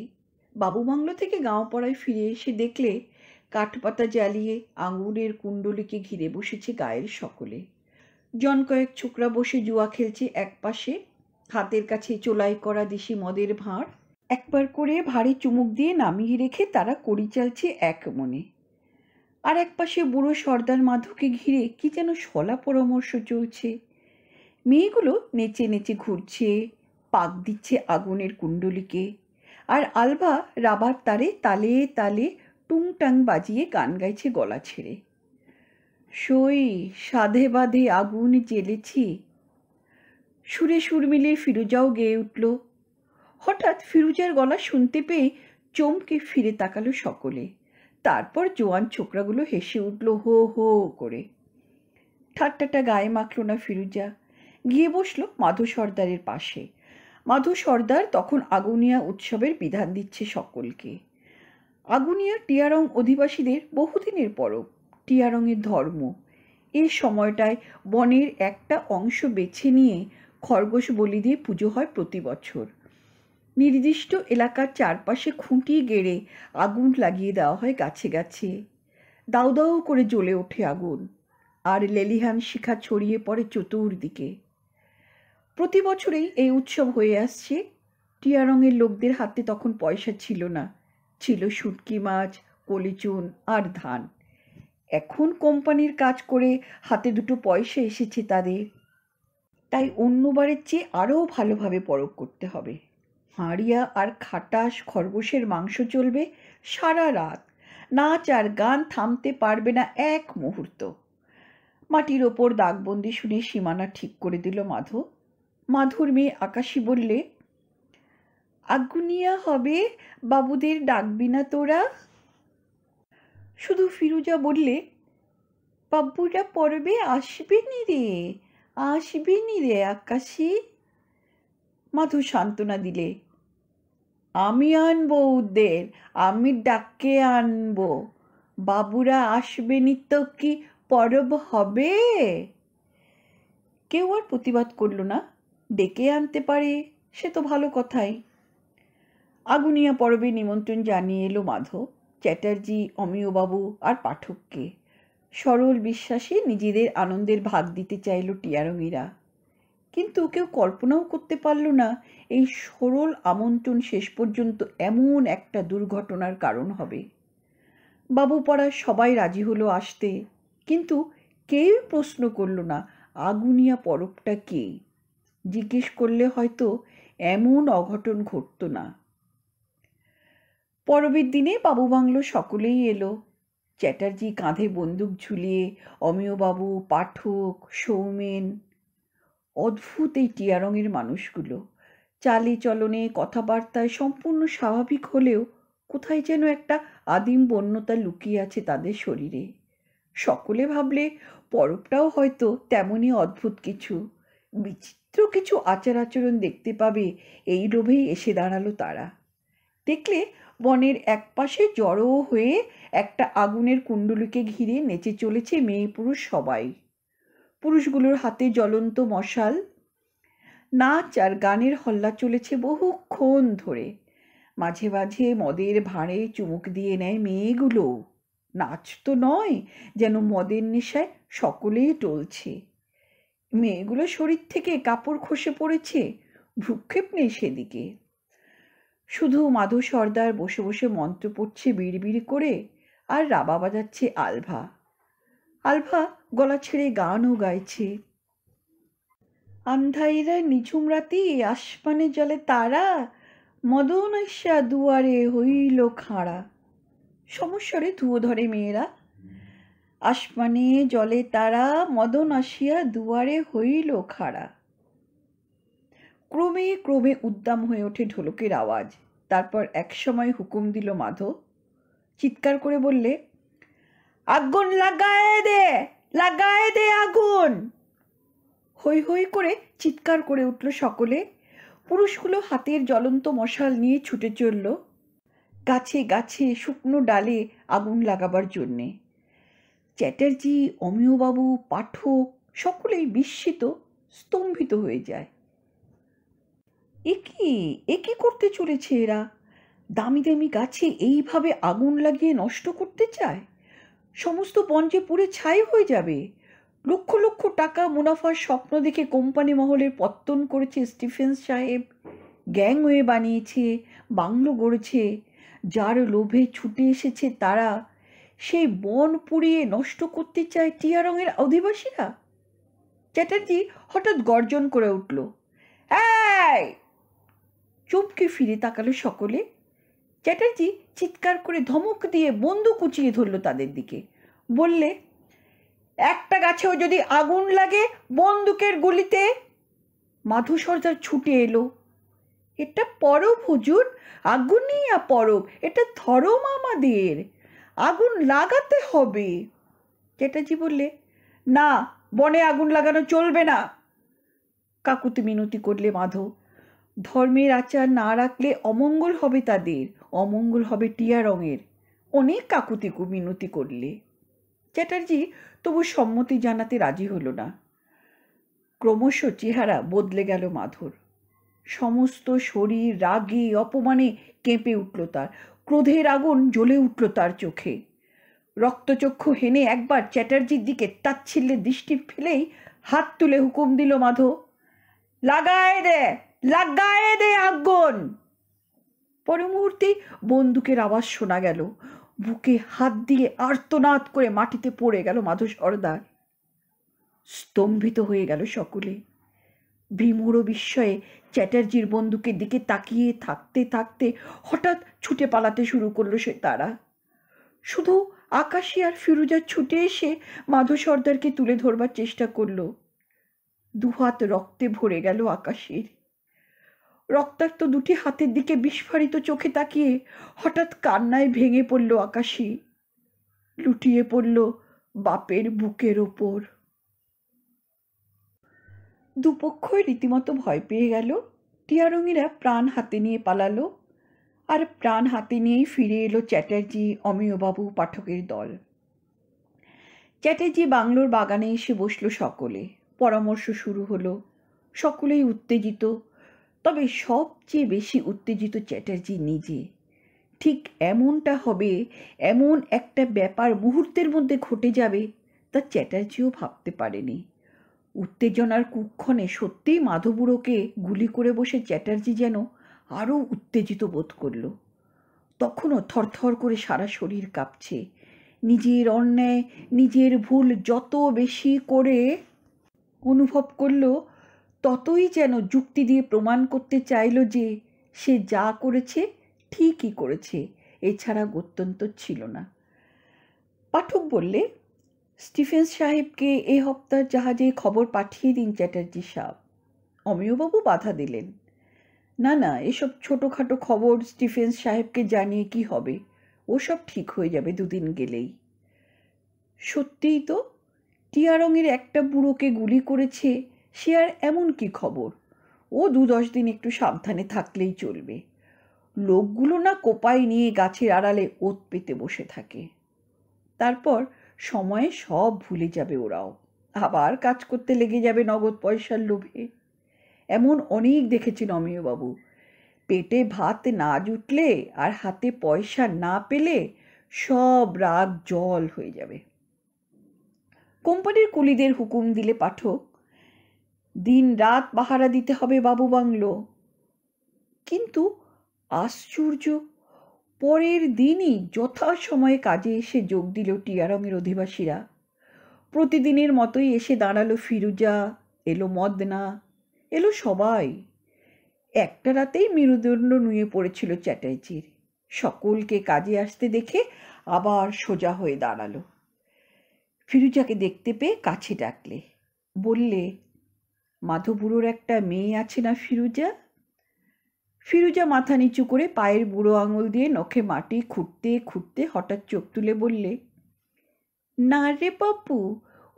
বাবু বাংলো থেকে গাঁওপাড়ায় ফিরে এসে দেখলে কাঠপাতা জ্বালিয়ে আঙুরের কুণ্ডলিকে ঘিরে বসেছে গায়ের সকলে জন কয়েক ছোকরা বসে জুয়া খেলছে এক পাশে হাতের কাছে চোলাই করা দেশি মদের ভাঁড় একবার করে ভারী চুমুক দিয়ে নামিয়ে রেখে তারা করি চালছে এক মনে আর একপাশে বুড়ো সর্দার মাধুকে ঘিরে কি যেন সলা পরামর্শ চলছে মেয়েগুলো নেচে নেচে ঘুরছে পাক দিচ্ছে আগুনের কুণ্ডলিকে আর আলবা রাবার তারে তালে তালে টুংটাং বাজিয়ে গান গাইছে গলা ছেড়ে সই সাধে বাঁধে আগুন জেলেছি সুরে সুর মিলে ফিরোজাও গেয়ে উঠল হঠাৎ ফিরুজার গলা শুনতে পেয়ে চমকে ফিরে তাকালো সকলে তারপর জোয়ান ছোকরাগুলো হেসে উঠল হো হো করে ঠাট্টাটা গায়ে মাখল না ফিরুজা গিয়ে বসল মাধু সর্দারের পাশে মাধু সর্দার তখন আগুনিয়া উৎসবের বিধান দিচ্ছে সকলকে আগুনিয়া টিয়ারং অধিবাসীদের বহুদিনের পরব টিয়ারংয়ের ধর্ম এই সময়টায় বনের একটা অংশ বেছে নিয়ে খরগোশ বলি দিয়ে পুজো হয় প্রতি বছর নির্দিষ্ট এলাকার চারপাশে খুঁটি গেড়ে আগুন লাগিয়ে দেওয়া হয় গাছে গাছে দাউ দাউ করে জ্বলে ওঠে আগুন আর লেলিহান শিখা ছড়িয়ে পড়ে চতুর্দিকে প্রতি বছরেই এই উৎসব হয়ে আসছে টিয়ারঙের লোকদের হাতে তখন পয়সা ছিল না ছিল শুটকি মাছ কলিচুন আর ধান এখন কোম্পানির কাজ করে হাতে দুটো পয়সা এসেছে তাদের তাই অন্যবারের চেয়ে আরও ভালোভাবে পরখ করতে হবে হাঁড়িয়া আর খাটাস খরগোশের মাংস চলবে সারা রাত নাচ আর গান থামতে পারবে না এক মুহূর্ত মাটির ওপর দাগবন্দি শুনে সীমানা ঠিক করে দিল মাধু মাধুর মেয়ে আকাশি বললে আগুনিয়া হবে বাবুদের ডাকবি না তোরা শুধু ফিরুজা বললে বাবুরা পরবে আসবে নি রে আসবে নি রে আকাশি মাধু সান্ত্বনা দিলে আমি আনব ওদের আমি ডাকে আনবো বাবুরা আসবেনি তো কি পরব হবে কেউ আর প্রতিবাদ করল না ডেকে আনতে পারে সে তো ভালো কথাই আগুনিয়া পরবে নিমন্ত্রণ জানিয়ে এলো মাধব চ্যাটার্জি অমিয়বাবু আর পাঠককে সরল বিশ্বাসে নিজেদের আনন্দের ভাগ দিতে চাইল টিয়ারঙিরা কিন্তু কেউ কল্পনাও করতে পারল না এই সরল আমন্ত্রণ শেষ পর্যন্ত এমন একটা দুর্ঘটনার কারণ হবে বাবুপাড়ার সবাই রাজি হলো আসতে কিন্তু কেউ প্রশ্ন করল না আগুনিয়া পরবটা কে জিজ্ঞেস করলে হয়তো এমন অঘটন ঘটত না পরবের দিনে বাবু বাংলো সকলেই এলো চ্যাটার্জি কাঁধে বন্দুক ঝুলিয়ে অমিয়বাবু পাঠক সৌমেন অদ্ভুত এই টিয়া রঙের মানুষগুলো চালে চলনে কথাবার্তায় সম্পূর্ণ স্বাভাবিক হলেও কোথায় যেন একটা আদিম বন্যতা লুকিয়ে আছে তাদের শরীরে সকলে ভাবলে পরবটাও হয়তো তেমনই অদ্ভুত কিছু বিচিত্র কিছু আচার আচরণ দেখতে পাবে এই লোভেই এসে দাঁড়ালো তারা দেখলে বনের একপাশে জড়ো হয়ে একটা আগুনের কুণ্ডলিকে ঘিরে নেচে চলেছে মেয়ে পুরুষ সবাই পুরুষগুলোর হাতে জ্বলন্ত মশাল নাচ আর গানের হল্লা চলেছে বহুক্ষণ ধরে মাঝে মাঝে মদের ভাঁড়ে চুমুক দিয়ে নেয় মেয়েগুলো নাচ তো নয় যেন মদের নেশায় সকলেই টলছে মেয়েগুলো শরীর থেকে কাপড় খসে পড়েছে ভ্রুক্ষেপ নেই সেদিকে শুধু মাধু সর্দার বসে বসে মন্ত্র পড়ছে বিড়বিড় করে আর রাবা বাজাচ্ছে আলভা আলভা গলা ছেড়ে গানও গাইছে আন্ধাইরা নিঝুম রাতি আসমানে জলে তারা মদন আসা দুয়ারে হইল খাঁড়া সমস্যারে ধুয়ো ধরে মেয়েরা আসমানে জলে তারা মদন আসিয়া দুয়ারে হইল খাড়া ক্রমে ক্রমে উদ্দাম হয়ে ওঠে ঢোলকের আওয়াজ তারপর এক সময় হুকুম দিল মাধব চিৎকার করে বললে আগুন লাগায় দে লাগায় দে আগুন হৈ হৈ করে চিৎকার করে উঠল সকলে পুরুষগুলো হাতের জ্বলন্ত মশাল নিয়ে ছুটে চলল গাছে গাছে শুকনো ডালে আগুন লাগাবার জন্যে চ্যাটার্জি অমিয়বাবু পাঠক সকলেই বিস্মিত স্তম্ভিত হয়ে যায় একই একই করতে চলেছে এরা দামি দামি গাছে এইভাবে আগুন লাগিয়ে নষ্ট করতে চায় সমস্ত বন যে পুড়ে ছাই হয়ে যাবে লক্ষ লক্ষ টাকা মুনাফার স্বপ্ন দেখে কোম্পানি মহলের পত্তন করেছে স্টিফেন সাহেব গ্যাং হয়ে বানিয়েছে বাংলো গড়েছে যার লোভে ছুটে এসেছে তারা সেই বন পুড়িয়ে নষ্ট করতে চায় টিয়া রঙের অধিবাসীরা চ্যাটার্জি হঠাৎ গর্জন করে উঠল চুপকে ফিরে তাকালো সকলে চ্যাটার্জি চিৎকার করে ধমক দিয়ে বন্দুক উঁচিয়ে ধরল তাদের দিকে বললে একটা গাছেও যদি আগুন লাগে বন্দুকের গুলিতে মাধু সর্দার ছুটে এলো এটা পরব হুজুর আর পরব এটা ধরম আমাদের আগুন লাগাতে হবে চ্যাটার্জি বললে না বনে আগুন লাগানো চলবে না কাকুতি মিনতি করলে মাধব ধর্মের আচার না রাখলে অমঙ্গল হবে তাদের অমঙ্গল হবে টিয়া রঙের অনেক কাকুতিকু মিনতি করলে চ্যাটার্জি তবু সম্মতি জানাতে রাজি হলো না ক্রমশ চেহারা বদলে গেল মাধুর সমস্ত শরীর রাগে অপমানে কেঁপে উঠল তার ক্রোধের আগুন জ্বলে উঠল তার চোখে রক্তচক্ষু হেনে একবার চ্যাটার্জির দিকে তাচ্ছিল্যে দৃষ্টি ফেলেই হাত তুলে হুকুম দিল মাধো লাগায় দে লাগায় দে আগুন পরে মুহূর্তেই বন্দুকের আওয়াজ শোনা গেল বুকে হাত দিয়ে আর্তনাদ করে মাটিতে পড়ে গেল মাধু সর্দার স্তম্ভিত হয়ে গেল সকলে বিমূঢ় বিস্ময়ে চ্যাটার্জির বন্দুকের দিকে তাকিয়ে থাকতে থাকতে হঠাৎ ছুটে পালাতে শুরু করলো সে তারা শুধু আকাশি আর ফিরুজা ছুটে এসে মাধু সর্দারকে তুলে ধরবার চেষ্টা করলো দুহাত রক্তে ভরে গেল আকাশের রক্তাক্ত দুটি হাতের দিকে বিস্ফারিত চোখে তাকিয়ে হঠাৎ কান্নায় ভেঙে পড়ল আকাশি লুটিয়ে পড়ল বাপের বুকের ওপর দুপক্ষই রীতিমতো ভয় পেয়ে গেল টিয়ারঙিরা প্রাণ হাতে নিয়ে পালালো আর প্রাণ হাতে নিয়েই ফিরে এলো চ্যাটার্জি অমিয়বাবু পাঠকের দল চ্যাটার্জি বাংলোর বাগানে এসে বসলো সকলে পরামর্শ শুরু হলো সকলেই উত্তেজিত তবে সবচেয়ে বেশি উত্তেজিত চ্যাটার্জি নিজে ঠিক এমনটা হবে এমন একটা ব্যাপার মুহূর্তের মধ্যে ঘটে যাবে তা চ্যাটার্জিও ভাবতে পারেনি উত্তেজনার কুক্ষণে সত্যিই মাধবুড়োকে গুলি করে বসে চ্যাটার্জি যেন আরও উত্তেজিত বোধ করল তখনও থরথর করে সারা শরীর কাঁপছে নিজের অন্যায় নিজের ভুল যত বেশি করে অনুভব করলো ততই যেন যুক্তি দিয়ে প্রমাণ করতে চাইল যে সে যা করেছে ঠিকই করেছে এছাড়া গত্যন্ত ছিল না পাঠক বললে স্টিফেন্স সাহেবকে এ হপ্তার জাহাজে খবর পাঠিয়ে দিন চ্যাটার্জি সাহ অমিয়বাবু বাধা দিলেন না না এসব ছোটোখাটো খবর স্টিফেন্স সাহেবকে জানিয়ে কি হবে ওসব ঠিক হয়ে যাবে দুদিন গেলেই সত্যিই তো টিয়া রঙের একটা বুড়োকে গুলি করেছে সে আর এমন কি খবর ও দু দশ দিন একটু সাবধানে থাকলেই চলবে লোকগুলো না কোপাই নিয়ে গাছের আড়ালে ওত পেতে বসে থাকে তারপর সময়ে সব ভুলে যাবে ওরাও আবার কাজ করতে লেগে যাবে নগদ পয়সার লোভে এমন অনেক দেখেছি বাবু পেটে ভাত না জুটলে আর হাতে পয়সা না পেলে সব রাগ জল হয়ে যাবে কোম্পানির কুলিদের হুকুম দিলে পাঠক দিন রাত পাহারা দিতে হবে বাবু বাংলো কিন্তু আশ্চর্য পরের দিনই যথাসময়ে কাজে এসে যোগ দিল টিয়ারঙের অধিবাসীরা প্রতিদিনের মতোই এসে দাঁড়ালো ফিরুজা এলো মদনা এলো সবাই একটা রাতেই মেরুদণ্ড নুয়ে পড়েছিল চ্যাটার্জির সকলকে কাজে আসতে দেখে আবার সোজা হয়ে দাঁড়ালো ফিরুজাকে দেখতে পেয়ে কাছে ডাকলে বললে মাধবুড়োর একটা মেয়ে আছে না ফিরুজা ফিরুজা মাথা নিচু করে পায়ের বুড়ো আঙুল দিয়ে নখে মাটি খুঁড়তে খুঁড়তে হঠাৎ চোখ তুলে বললে না রে বাপু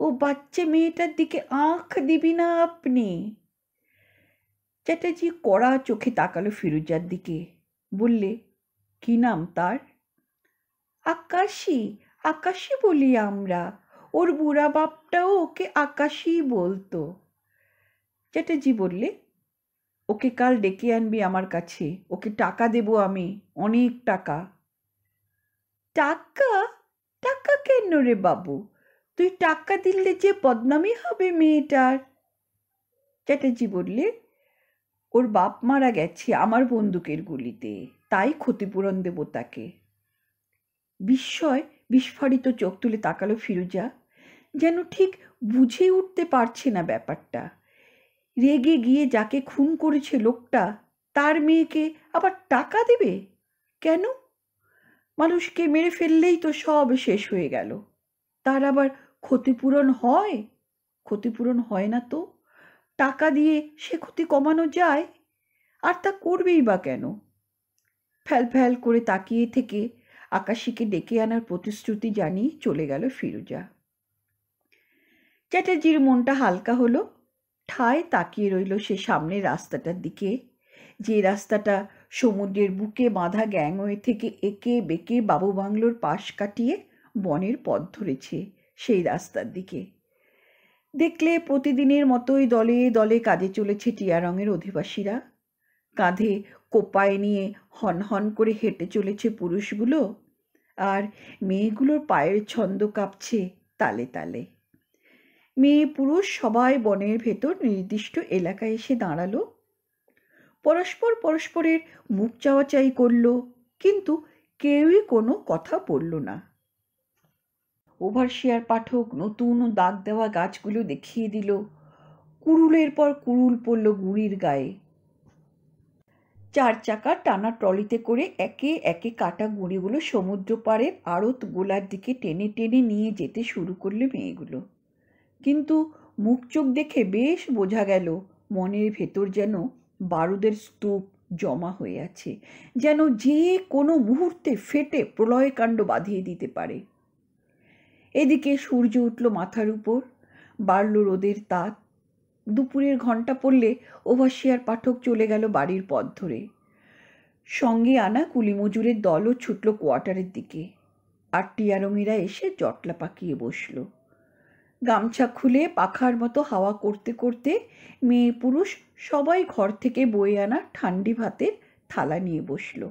ও বাচ্চা মেয়েটার দিকে আঁখ দিবি না আপনি চ্যাটার্জি কড়া চোখে তাকালো ফিরুজার দিকে বললে কি নাম তার আকাশি আকাশি বলি আমরা ওর বুড়া বাপটাও ওকে আকাশি বলতো চ্যাটার্জি বললে ওকে কাল ডেকে আনবি আমার কাছে ওকে টাকা দেব আমি অনেক টাকা টাকা টাকা কেন রে বাবু তুই টাকা দিলে যে বদনামি হবে মেয়েটার চ্যাটার্জি বললে ওর বাপ মারা গেছে আমার বন্দুকের গুলিতে তাই ক্ষতিপূরণ দেব তাকে বিস্ময় বিস্ফারিত চোখ তুলে তাকালো ফিরোজা যেন ঠিক বুঝে উঠতে পারছে না ব্যাপারটা রেগে গিয়ে যাকে খুন করেছে লোকটা তার মেয়েকে আবার টাকা দেবে কেন মানুষকে মেরে ফেললেই তো সব শেষ হয়ে গেল তার আবার ক্ষতিপূরণ হয় ক্ষতিপূরণ হয় না তো টাকা দিয়ে সে ক্ষতি কমানো যায় আর তা করবেই বা কেন ফ্যাল ফ্যাল করে তাকিয়ে থেকে আকাশিকে ডেকে আনার প্রতিশ্রুতি জানিয়ে চলে গেল ফিরুজা চ্যাটার্জির মনটা হালকা হলো ঠায় তাকিয়ে রইল সে সামনে রাস্তাটার দিকে যে রাস্তাটা সমুদ্রের বুকে বাঁধা গ্যাংওয়ে থেকে একে বেঁকে বাবু বাংলোর পাশ কাটিয়ে বনের পথ ধরেছে সেই রাস্তার দিকে দেখলে প্রতিদিনের মতোই দলে দলে কাজে চলেছে টিয়া রঙের অধিবাসীরা কাঁধে কোপায় নিয়ে হনহন করে হেঁটে চলেছে পুরুষগুলো আর মেয়েগুলোর পায়ের ছন্দ কাঁপছে তালে তালে মেয়ে পুরুষ সবাই বনের ভেতর নির্দিষ্ট এলাকায় এসে দাঁড়ালো পরস্পর পরস্পরের মুখ চাওয়াচাই করল কিন্তু কেউই কোনো কথা বলল না ওভারশিয়ার পাঠক নতুন দাগ দেওয়া গাছগুলো দেখিয়ে দিল কুরুলের পর কুরুল পড়ল গুড়ির গায়ে চার চাকা টানা ট্রলিতে করে একে একে কাটা গুঁড়িগুলো সমুদ্র পাড়ের আড়ত গোলার দিকে টেনে টেনে নিয়ে যেতে শুরু করলে মেয়েগুলো কিন্তু মুখ চোখ দেখে বেশ বোঝা গেল মনের ভেতর যেন বারুদের স্তূপ জমা হয়ে আছে যেন যে কোনো মুহূর্তে ফেটে প্রলয়কাণ্ড বাঁধিয়ে দিতে পারে এদিকে সূর্য উঠল মাথার উপর বাড়ল রোদের তাত দুপুরের ঘন্টা পড়লে ওভাসিয়ার পাঠক চলে গেল বাড়ির পথ ধরে সঙ্গে আনা কুলিমজুরের দলও ছুটল কোয়ার্টারের দিকে আর টিয়ারমিরা এসে জটলা পাকিয়ে বসলো গামছা খুলে পাখার মতো হাওয়া করতে করতে মেয়ে পুরুষ সবাই ঘর থেকে বয়ে আনা ঠান্ডি ভাতের থালা নিয়ে বসল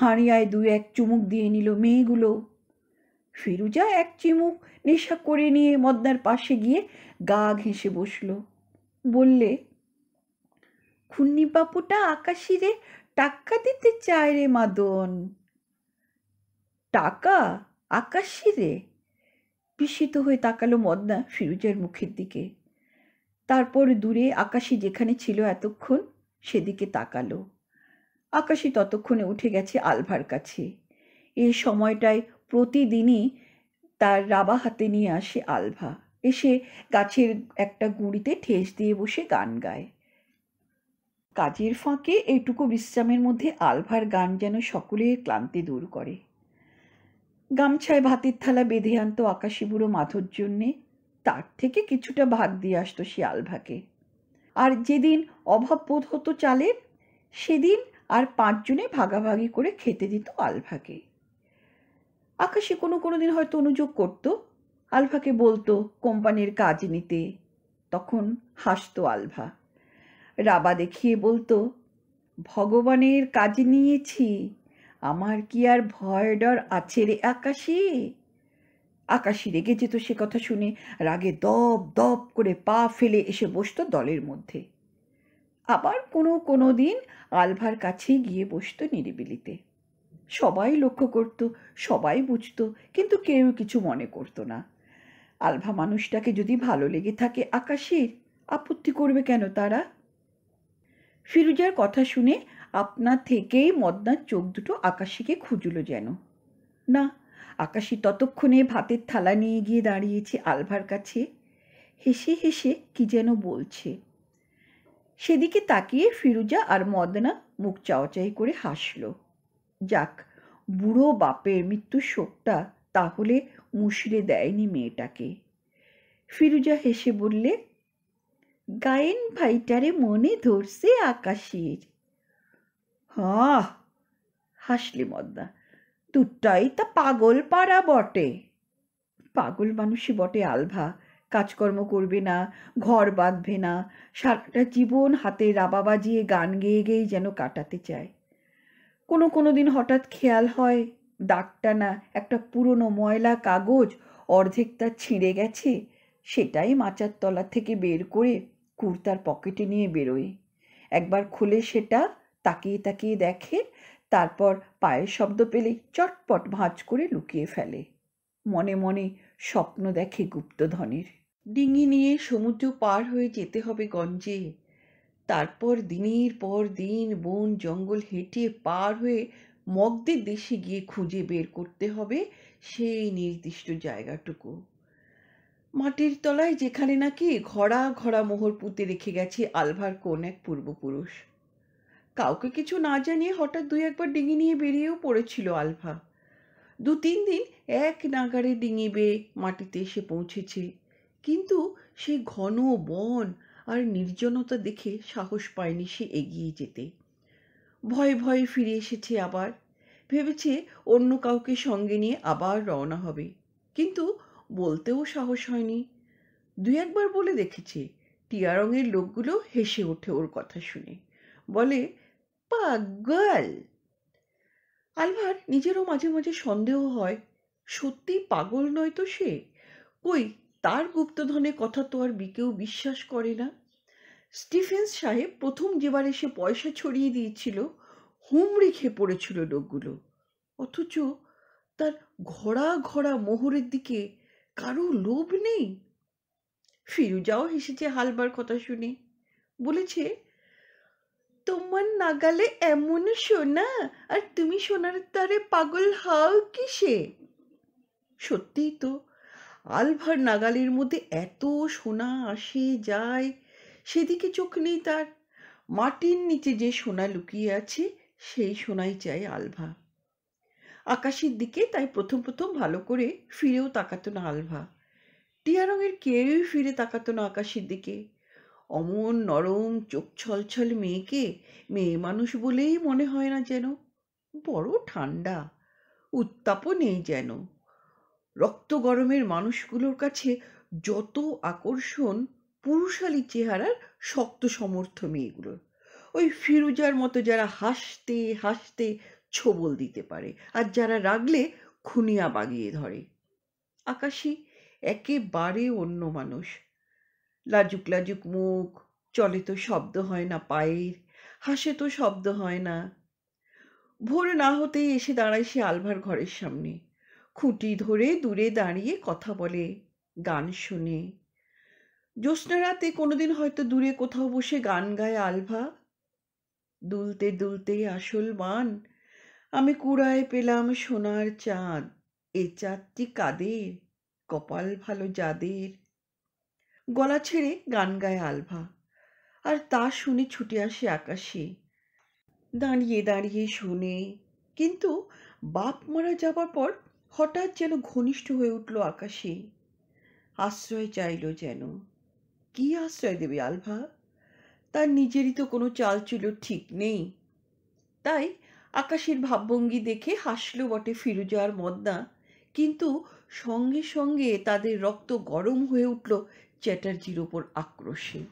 হাঁড়িয়ায় দু এক চুমুক দিয়ে নিল মেয়েগুলো ফিরুজা এক চিমুক নেশা করে নিয়ে মদনার পাশে গিয়ে গা ঘেঁষে বসল বললে খুন্নিবাপুটা আকাশিরে টাকা দিতে চায় রে মাদন টাকা আকাশিরে বিস্মিত হয়ে তাকালো মদনা ফিরুজের মুখের দিকে তারপর দূরে আকাশি যেখানে ছিল এতক্ষণ সেদিকে তাকালো আকাশি ততক্ষণে উঠে গেছে আলভার কাছে এই সময়টায় প্রতিদিনই তার রাবা হাতে নিয়ে আসে আলভা এসে গাছের একটা গুঁড়িতে ঠেস দিয়ে বসে গান গায় কাজের ফাঁকে এইটুকু বিশ্রামের মধ্যে আলভার গান যেন সকলের ক্লান্তি দূর করে গামছায় ভাতের থালা বেঁধে আনতো আকাশি বুড়ো মাধুর জন্যে তার থেকে কিছুটা ভাগ দিয়ে আসতো সে আলভাকে আর যেদিন অভাব বোধ হতো চালের সেদিন আর পাঁচজনে ভাগাভাগি করে খেতে দিত আলভাকে আকাশে কোনো কোনো দিন হয়তো অনুযোগ করত আলভাকে বলতো কোম্পানির কাজ নিতে তখন হাসতো আলভা রাবা দেখিয়ে বলতো ভগবানের কাজ নিয়েছি আমার কি আর ভয় ডর আছে রে আকাশে আকাশি রেগে যেত সে কথা শুনে রাগে দপ দপ করে পা ফেলে এসে বসত দলের মধ্যে আবার কোনো কোনো দিন আলভার কাছেই গিয়ে বসত নিরিবিলিতে সবাই লক্ষ্য করত সবাই বুঝত কিন্তু কেউ কিছু মনে করতো না আলভা মানুষটাকে যদি ভালো লেগে থাকে আকাশের আপত্তি করবে কেন তারা ফিরুজার কথা শুনে আপনা থেকেই মদনার চোখ দুটো আকাশিকে খুঁজলো যেন না আকাশি ততক্ষণে ভাতের থালা নিয়ে গিয়ে দাঁড়িয়েছে আলভার কাছে হেসে হেসে কি যেন বলছে সেদিকে তাকিয়ে ফিরুজা আর মদনা মুখ চাওয়াচাই করে হাসল যাক বুড়ো বাপের মৃত্যুর শোকটা তাহলে মুশিরে দেয়নি মেয়েটাকে ফিরুজা হেসে বললে গায়েন ভাইটারে মনে ধরছে আকাশের হা হাসলি মদনা দুটাই তা পাগল পাড়া বটে পাগল মানুষই বটে আলভা কাজকর্ম করবে না ঘর বাঁধবে না সারাটা জীবন হাতে রাবা বাজিয়ে গান গেয়ে গেয়ে যেন কাটাতে চায় কোনো কোনো দিন হঠাৎ খেয়াল হয় দাগটানা একটা পুরনো ময়লা কাগজ অর্ধেকটা ছিঁড়ে গেছে সেটাই মাচার তলা থেকে বের করে কুর্তার পকেটে নিয়ে বেরোয় একবার খুলে সেটা তাকিয়ে তাকিয়ে দেখে তারপর পায়ের শব্দ পেলেই চটপট ভাঁজ করে লুকিয়ে ফেলে মনে মনে স্বপ্ন দেখে গুপ্তধনের ডিঙি নিয়ে সমুদ্র পার হয়ে যেতে হবে গঞ্জে তারপর দিনের পর দিন বন জঙ্গল হেঁটে পার হয়ে মগদের দেশে গিয়ে খুঁজে বের করতে হবে সেই নির্দিষ্ট জায়গাটুকু মাটির তলায় যেখানে নাকি ঘড়া ঘড়া মোহর পুঁতে রেখে গেছে আলভার কোন এক পূর্বপুরুষ কাউকে কিছু না জানিয়ে হঠাৎ দুই একবার ডিঙি নিয়ে বেরিয়েও পড়েছিল আলফা দু তিন দিন এক নাগারে ডিঙি বেয়ে মাটিতে এসে পৌঁছেছে কিন্তু সেই ঘন বন আর নির্জনতা দেখে সাহস পায়নি সে এগিয়ে যেতে ভয় ভয়ে ফিরে এসেছে আবার ভেবেছে অন্য কাউকে সঙ্গে নিয়ে আবার রওনা হবে কিন্তু বলতেও সাহস হয়নি দুই একবার বলে দেখেছে টিয়া রঙের লোকগুলো হেসে ওঠে ওর কথা শুনে বলে পাগল আলভার নিজেরও মাঝে মাঝে সন্দেহ হয় সত্যি পাগল নয় তো সে কই তার গুপ্তধনের কথা তো আর বিকেও বিশ্বাস করে না স্টিফেন্স সাহেব প্রথম যেবার এসে পয়সা ছড়িয়ে দিয়েছিল হুমড়ি খেয়ে পড়েছিল লোকগুলো অথচ তার ঘোড়া ঘোড়া মোহরের দিকে কারো লোভ নেই ফিরুজাও হেসেছে হালবার কথা শুনে বলেছে তোমার নাগালে এমন সোনা আর তুমি সোনার তারে পাগল হাও সে সত্যিই তো আলভার নাগালের মধ্যে এত সোনা আসে যায় সেদিকে চোখ নেই তার মাটির নিচে যে সোনা লুকিয়ে আছে সেই সোনাই চাই আলভা আকাশের দিকে তাই প্রথম প্রথম ভালো করে ফিরেও তাকাতো না আলভা টিয়া রঙের কেউই ফিরে তাকাতো না আকাশের দিকে অমন নরম চোখ ছলছল মেয়েকে মেয়ে মানুষ বলেই মনে হয় না যেন বড় ঠান্ডা উত্তাপও নেই যেন রক্ত গরমের মানুষগুলোর কাছে যত আকর্ষণ পুরুষালী চেহারার শক্ত সমর্থ মেয়েগুলোর ওই ফিরুজার মতো যারা হাসতে হাসতে ছোবল দিতে পারে আর যারা রাগলে খুনিয়া বাগিয়ে ধরে আকাশি একেবারে অন্য মানুষ লাজুক লাজুক মুখ চলে তো শব্দ হয় না পায়ের হাসে তো শব্দ হয় না ভোর না হতেই এসে দাঁড়ায় সে আলভার ঘরের সামনে খুঁটি ধরে দূরে দাঁড়িয়ে কথা বলে গান শোনে জ্যোৎস্না রাতে কোনোদিন হয়তো দূরে কোথাও বসে গান গায় আলভা দুলতে দুলতে আসল মান আমি কুড়ায় পেলাম সোনার চাঁদ এ চাঁদটি কাদের কপাল ভালো যাদের গলা ছেড়ে গান গায় আলভা আর তা শুনে ছুটে আসে আকাশে দাঁড়িয়ে দাঁড়িয়ে শুনে কিন্তু বাপ মারা যাবার পর হঠাৎ যেন ঘনিষ্ঠ হয়ে উঠল আকাশে আশ্রয় চাইল যেন কি আশ্রয় দেবে আলভা তার নিজেরই তো কোনো চাল চুল ঠিক নেই তাই আকাশের ভাবভঙ্গি দেখে হাসলো বটে ফিরোজা আর মদনা কিন্তু সঙ্গে সঙ্গে তাদের রক্ত গরম হয়ে উঠল চ্যাটার্জির ওপর আক্রোশে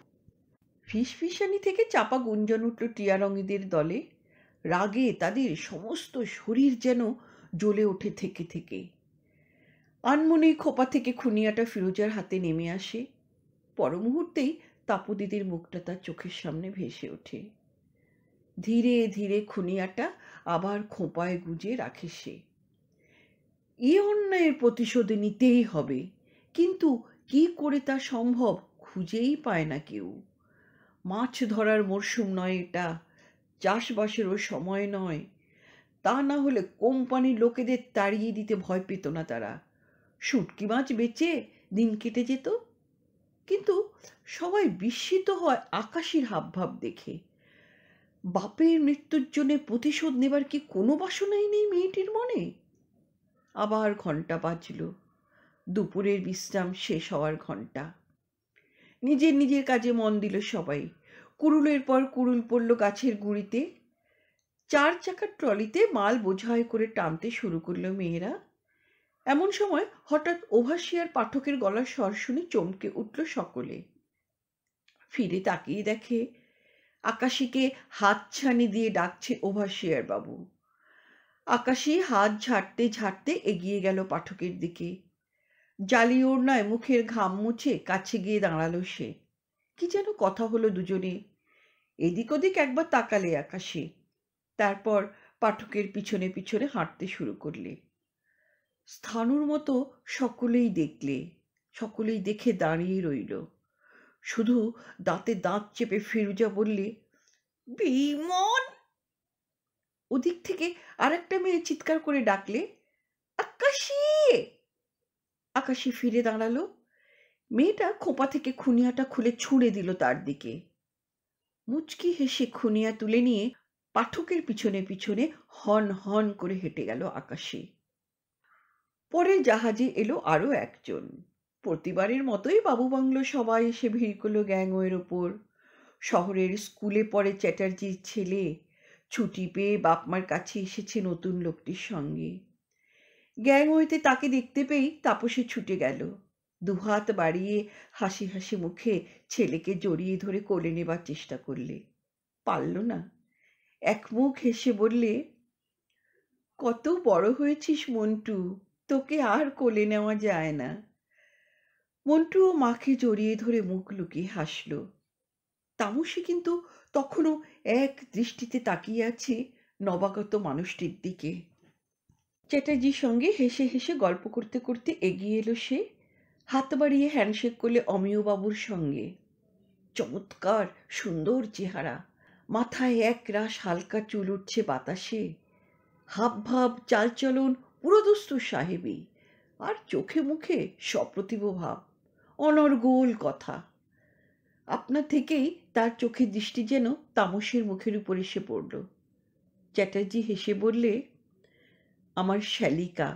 ফিসফিসানি থেকে চাপা গুঞ্জন উঠল টিয়ারঙ্গীদের দলে রাগে তাদের সমস্ত শরীর যেন জ্বলে ওঠে থেকে থেকে আনমনেই খোপা থেকে খুনিয়াটা ফিরোজার হাতে নেমে আসে পর মুহূর্তেই তাপদিদির মুখটা তার চোখের সামনে ভেসে ওঠে ধীরে ধীরে খুনিয়াটা আবার খোঁপায় গুজে রাখে সে এ অন্যায়ের প্রতিশোধ নিতেই হবে কিন্তু কি করে তা সম্ভব খুঁজেই পায় না কেউ মাছ ধরার মরশুম নয় এটা চাষবাসেরও সময় নয় তা না হলে কোম্পানির লোকেদের তাড়িয়ে দিতে ভয় পেত না তারা শুটকি মাছ বেচে দিন কেটে যেত কিন্তু সবাই বিস্মিত হয় আকাশের হাবভাব দেখে বাপের মৃত্যুর জন্যে প্রতিশোধ নেবার কি কোনো বাসনাই নেই মেয়েটির মনে আবার ঘন্টা বাজলো দুপুরের বিশ্রাম শেষ হওয়ার ঘণ্টা নিজের নিজের কাজে মন দিল সবাই কুরুলের পর কুরুল পড়ল গাছের গুড়িতে চার চাকার ট্রলিতে মাল বোঝাই করে টানতে শুরু করলো মেয়েরা এমন সময় হঠাৎ ওভাসিয়ার পাঠকের গলার স্বর শুনে চমকে উঠল সকলে ফিরে তাকিয়ে দেখে আকাশিকে হাত ছানি দিয়ে ডাকছে ওভাসিয়ার বাবু আকাশি হাত ঝাড়তে ঝাড়তে এগিয়ে গেল পাঠকের দিকে জালি ওড়নায় মুখের ঘাম মুছে কাছে গিয়ে দাঁড়ালো সে কি যেন কথা হলো দুজনে এদিক ওদিক একবার তাকালে আকাশে তারপর পাঠকের পিছনে পিছনে হাঁটতে শুরু করলে স্থানুর মতো সকলেই দেখলে সকলেই দেখে দাঁড়িয়ে রইল শুধু দাঁতে দাঁত চেপে ফিরুজা বললে বিমন ওদিক থেকে আরেকটা মেয়ে চিৎকার করে ডাকলে আকাশী আকাশে ফিরে দাঁড়ালো মেয়েটা খোঁপা থেকে খুনিয়াটা খুলে ছুঁড়ে দিল তার দিকে মুচকি হেসে খুনিয়া তুলে নিয়ে পাঠকের পিছনে পিছনে হন হন করে হেঁটে গেল আকাশে পরে জাহাজে এলো আরও একজন প্রতিবারের মতোই বাবু বাংলো সবাই এসে ভিড় করলো গ্যাংওয়ের ওপর শহরের স্কুলে পড়ে চ্যাটার্জির ছেলে ছুটি পেয়ে বাপমার কাছে এসেছে নতুন লোকটির সঙ্গে গ্যাং হইতে তাকে দেখতে পেয়েই তাপসী ছুটে গেল দুহাত বাড়িয়ে হাসি হাসি মুখে ছেলেকে জড়িয়ে ধরে কোলে নেবার চেষ্টা করলে পারল না এক মুখ হেসে বললে কত বড় হয়েছিস মন্টু তোকে আর কোলে নেওয়া যায় না মন্টু ও মাকে জড়িয়ে ধরে মুখ লুকিয়ে হাসল তামসী কিন্তু তখনও এক দৃষ্টিতে তাকিয়ে আছে নবাগত মানুষটির দিকে চ্যাটার্জির সঙ্গে হেসে হেসে গল্প করতে করতে এগিয়ে এলো সে হাত বাড়িয়ে হ্যান্ডশেক করলে অমিয়বাবুর সঙ্গে চমৎকার সুন্দর চেহারা মাথায় এক রাস হালকা চুল উঠছে বাতাসে হাব ভাব চালচলন পুরোদস্ত সাহেবই আর চোখে মুখে সপ্রতিভ ভাব অনর্গোল কথা আপনা থেকেই তার চোখের দৃষ্টি যেন তামসের মুখের উপর এসে পড়ল চ্যাটার্জি হেসে বললে আমার শ্যালিকা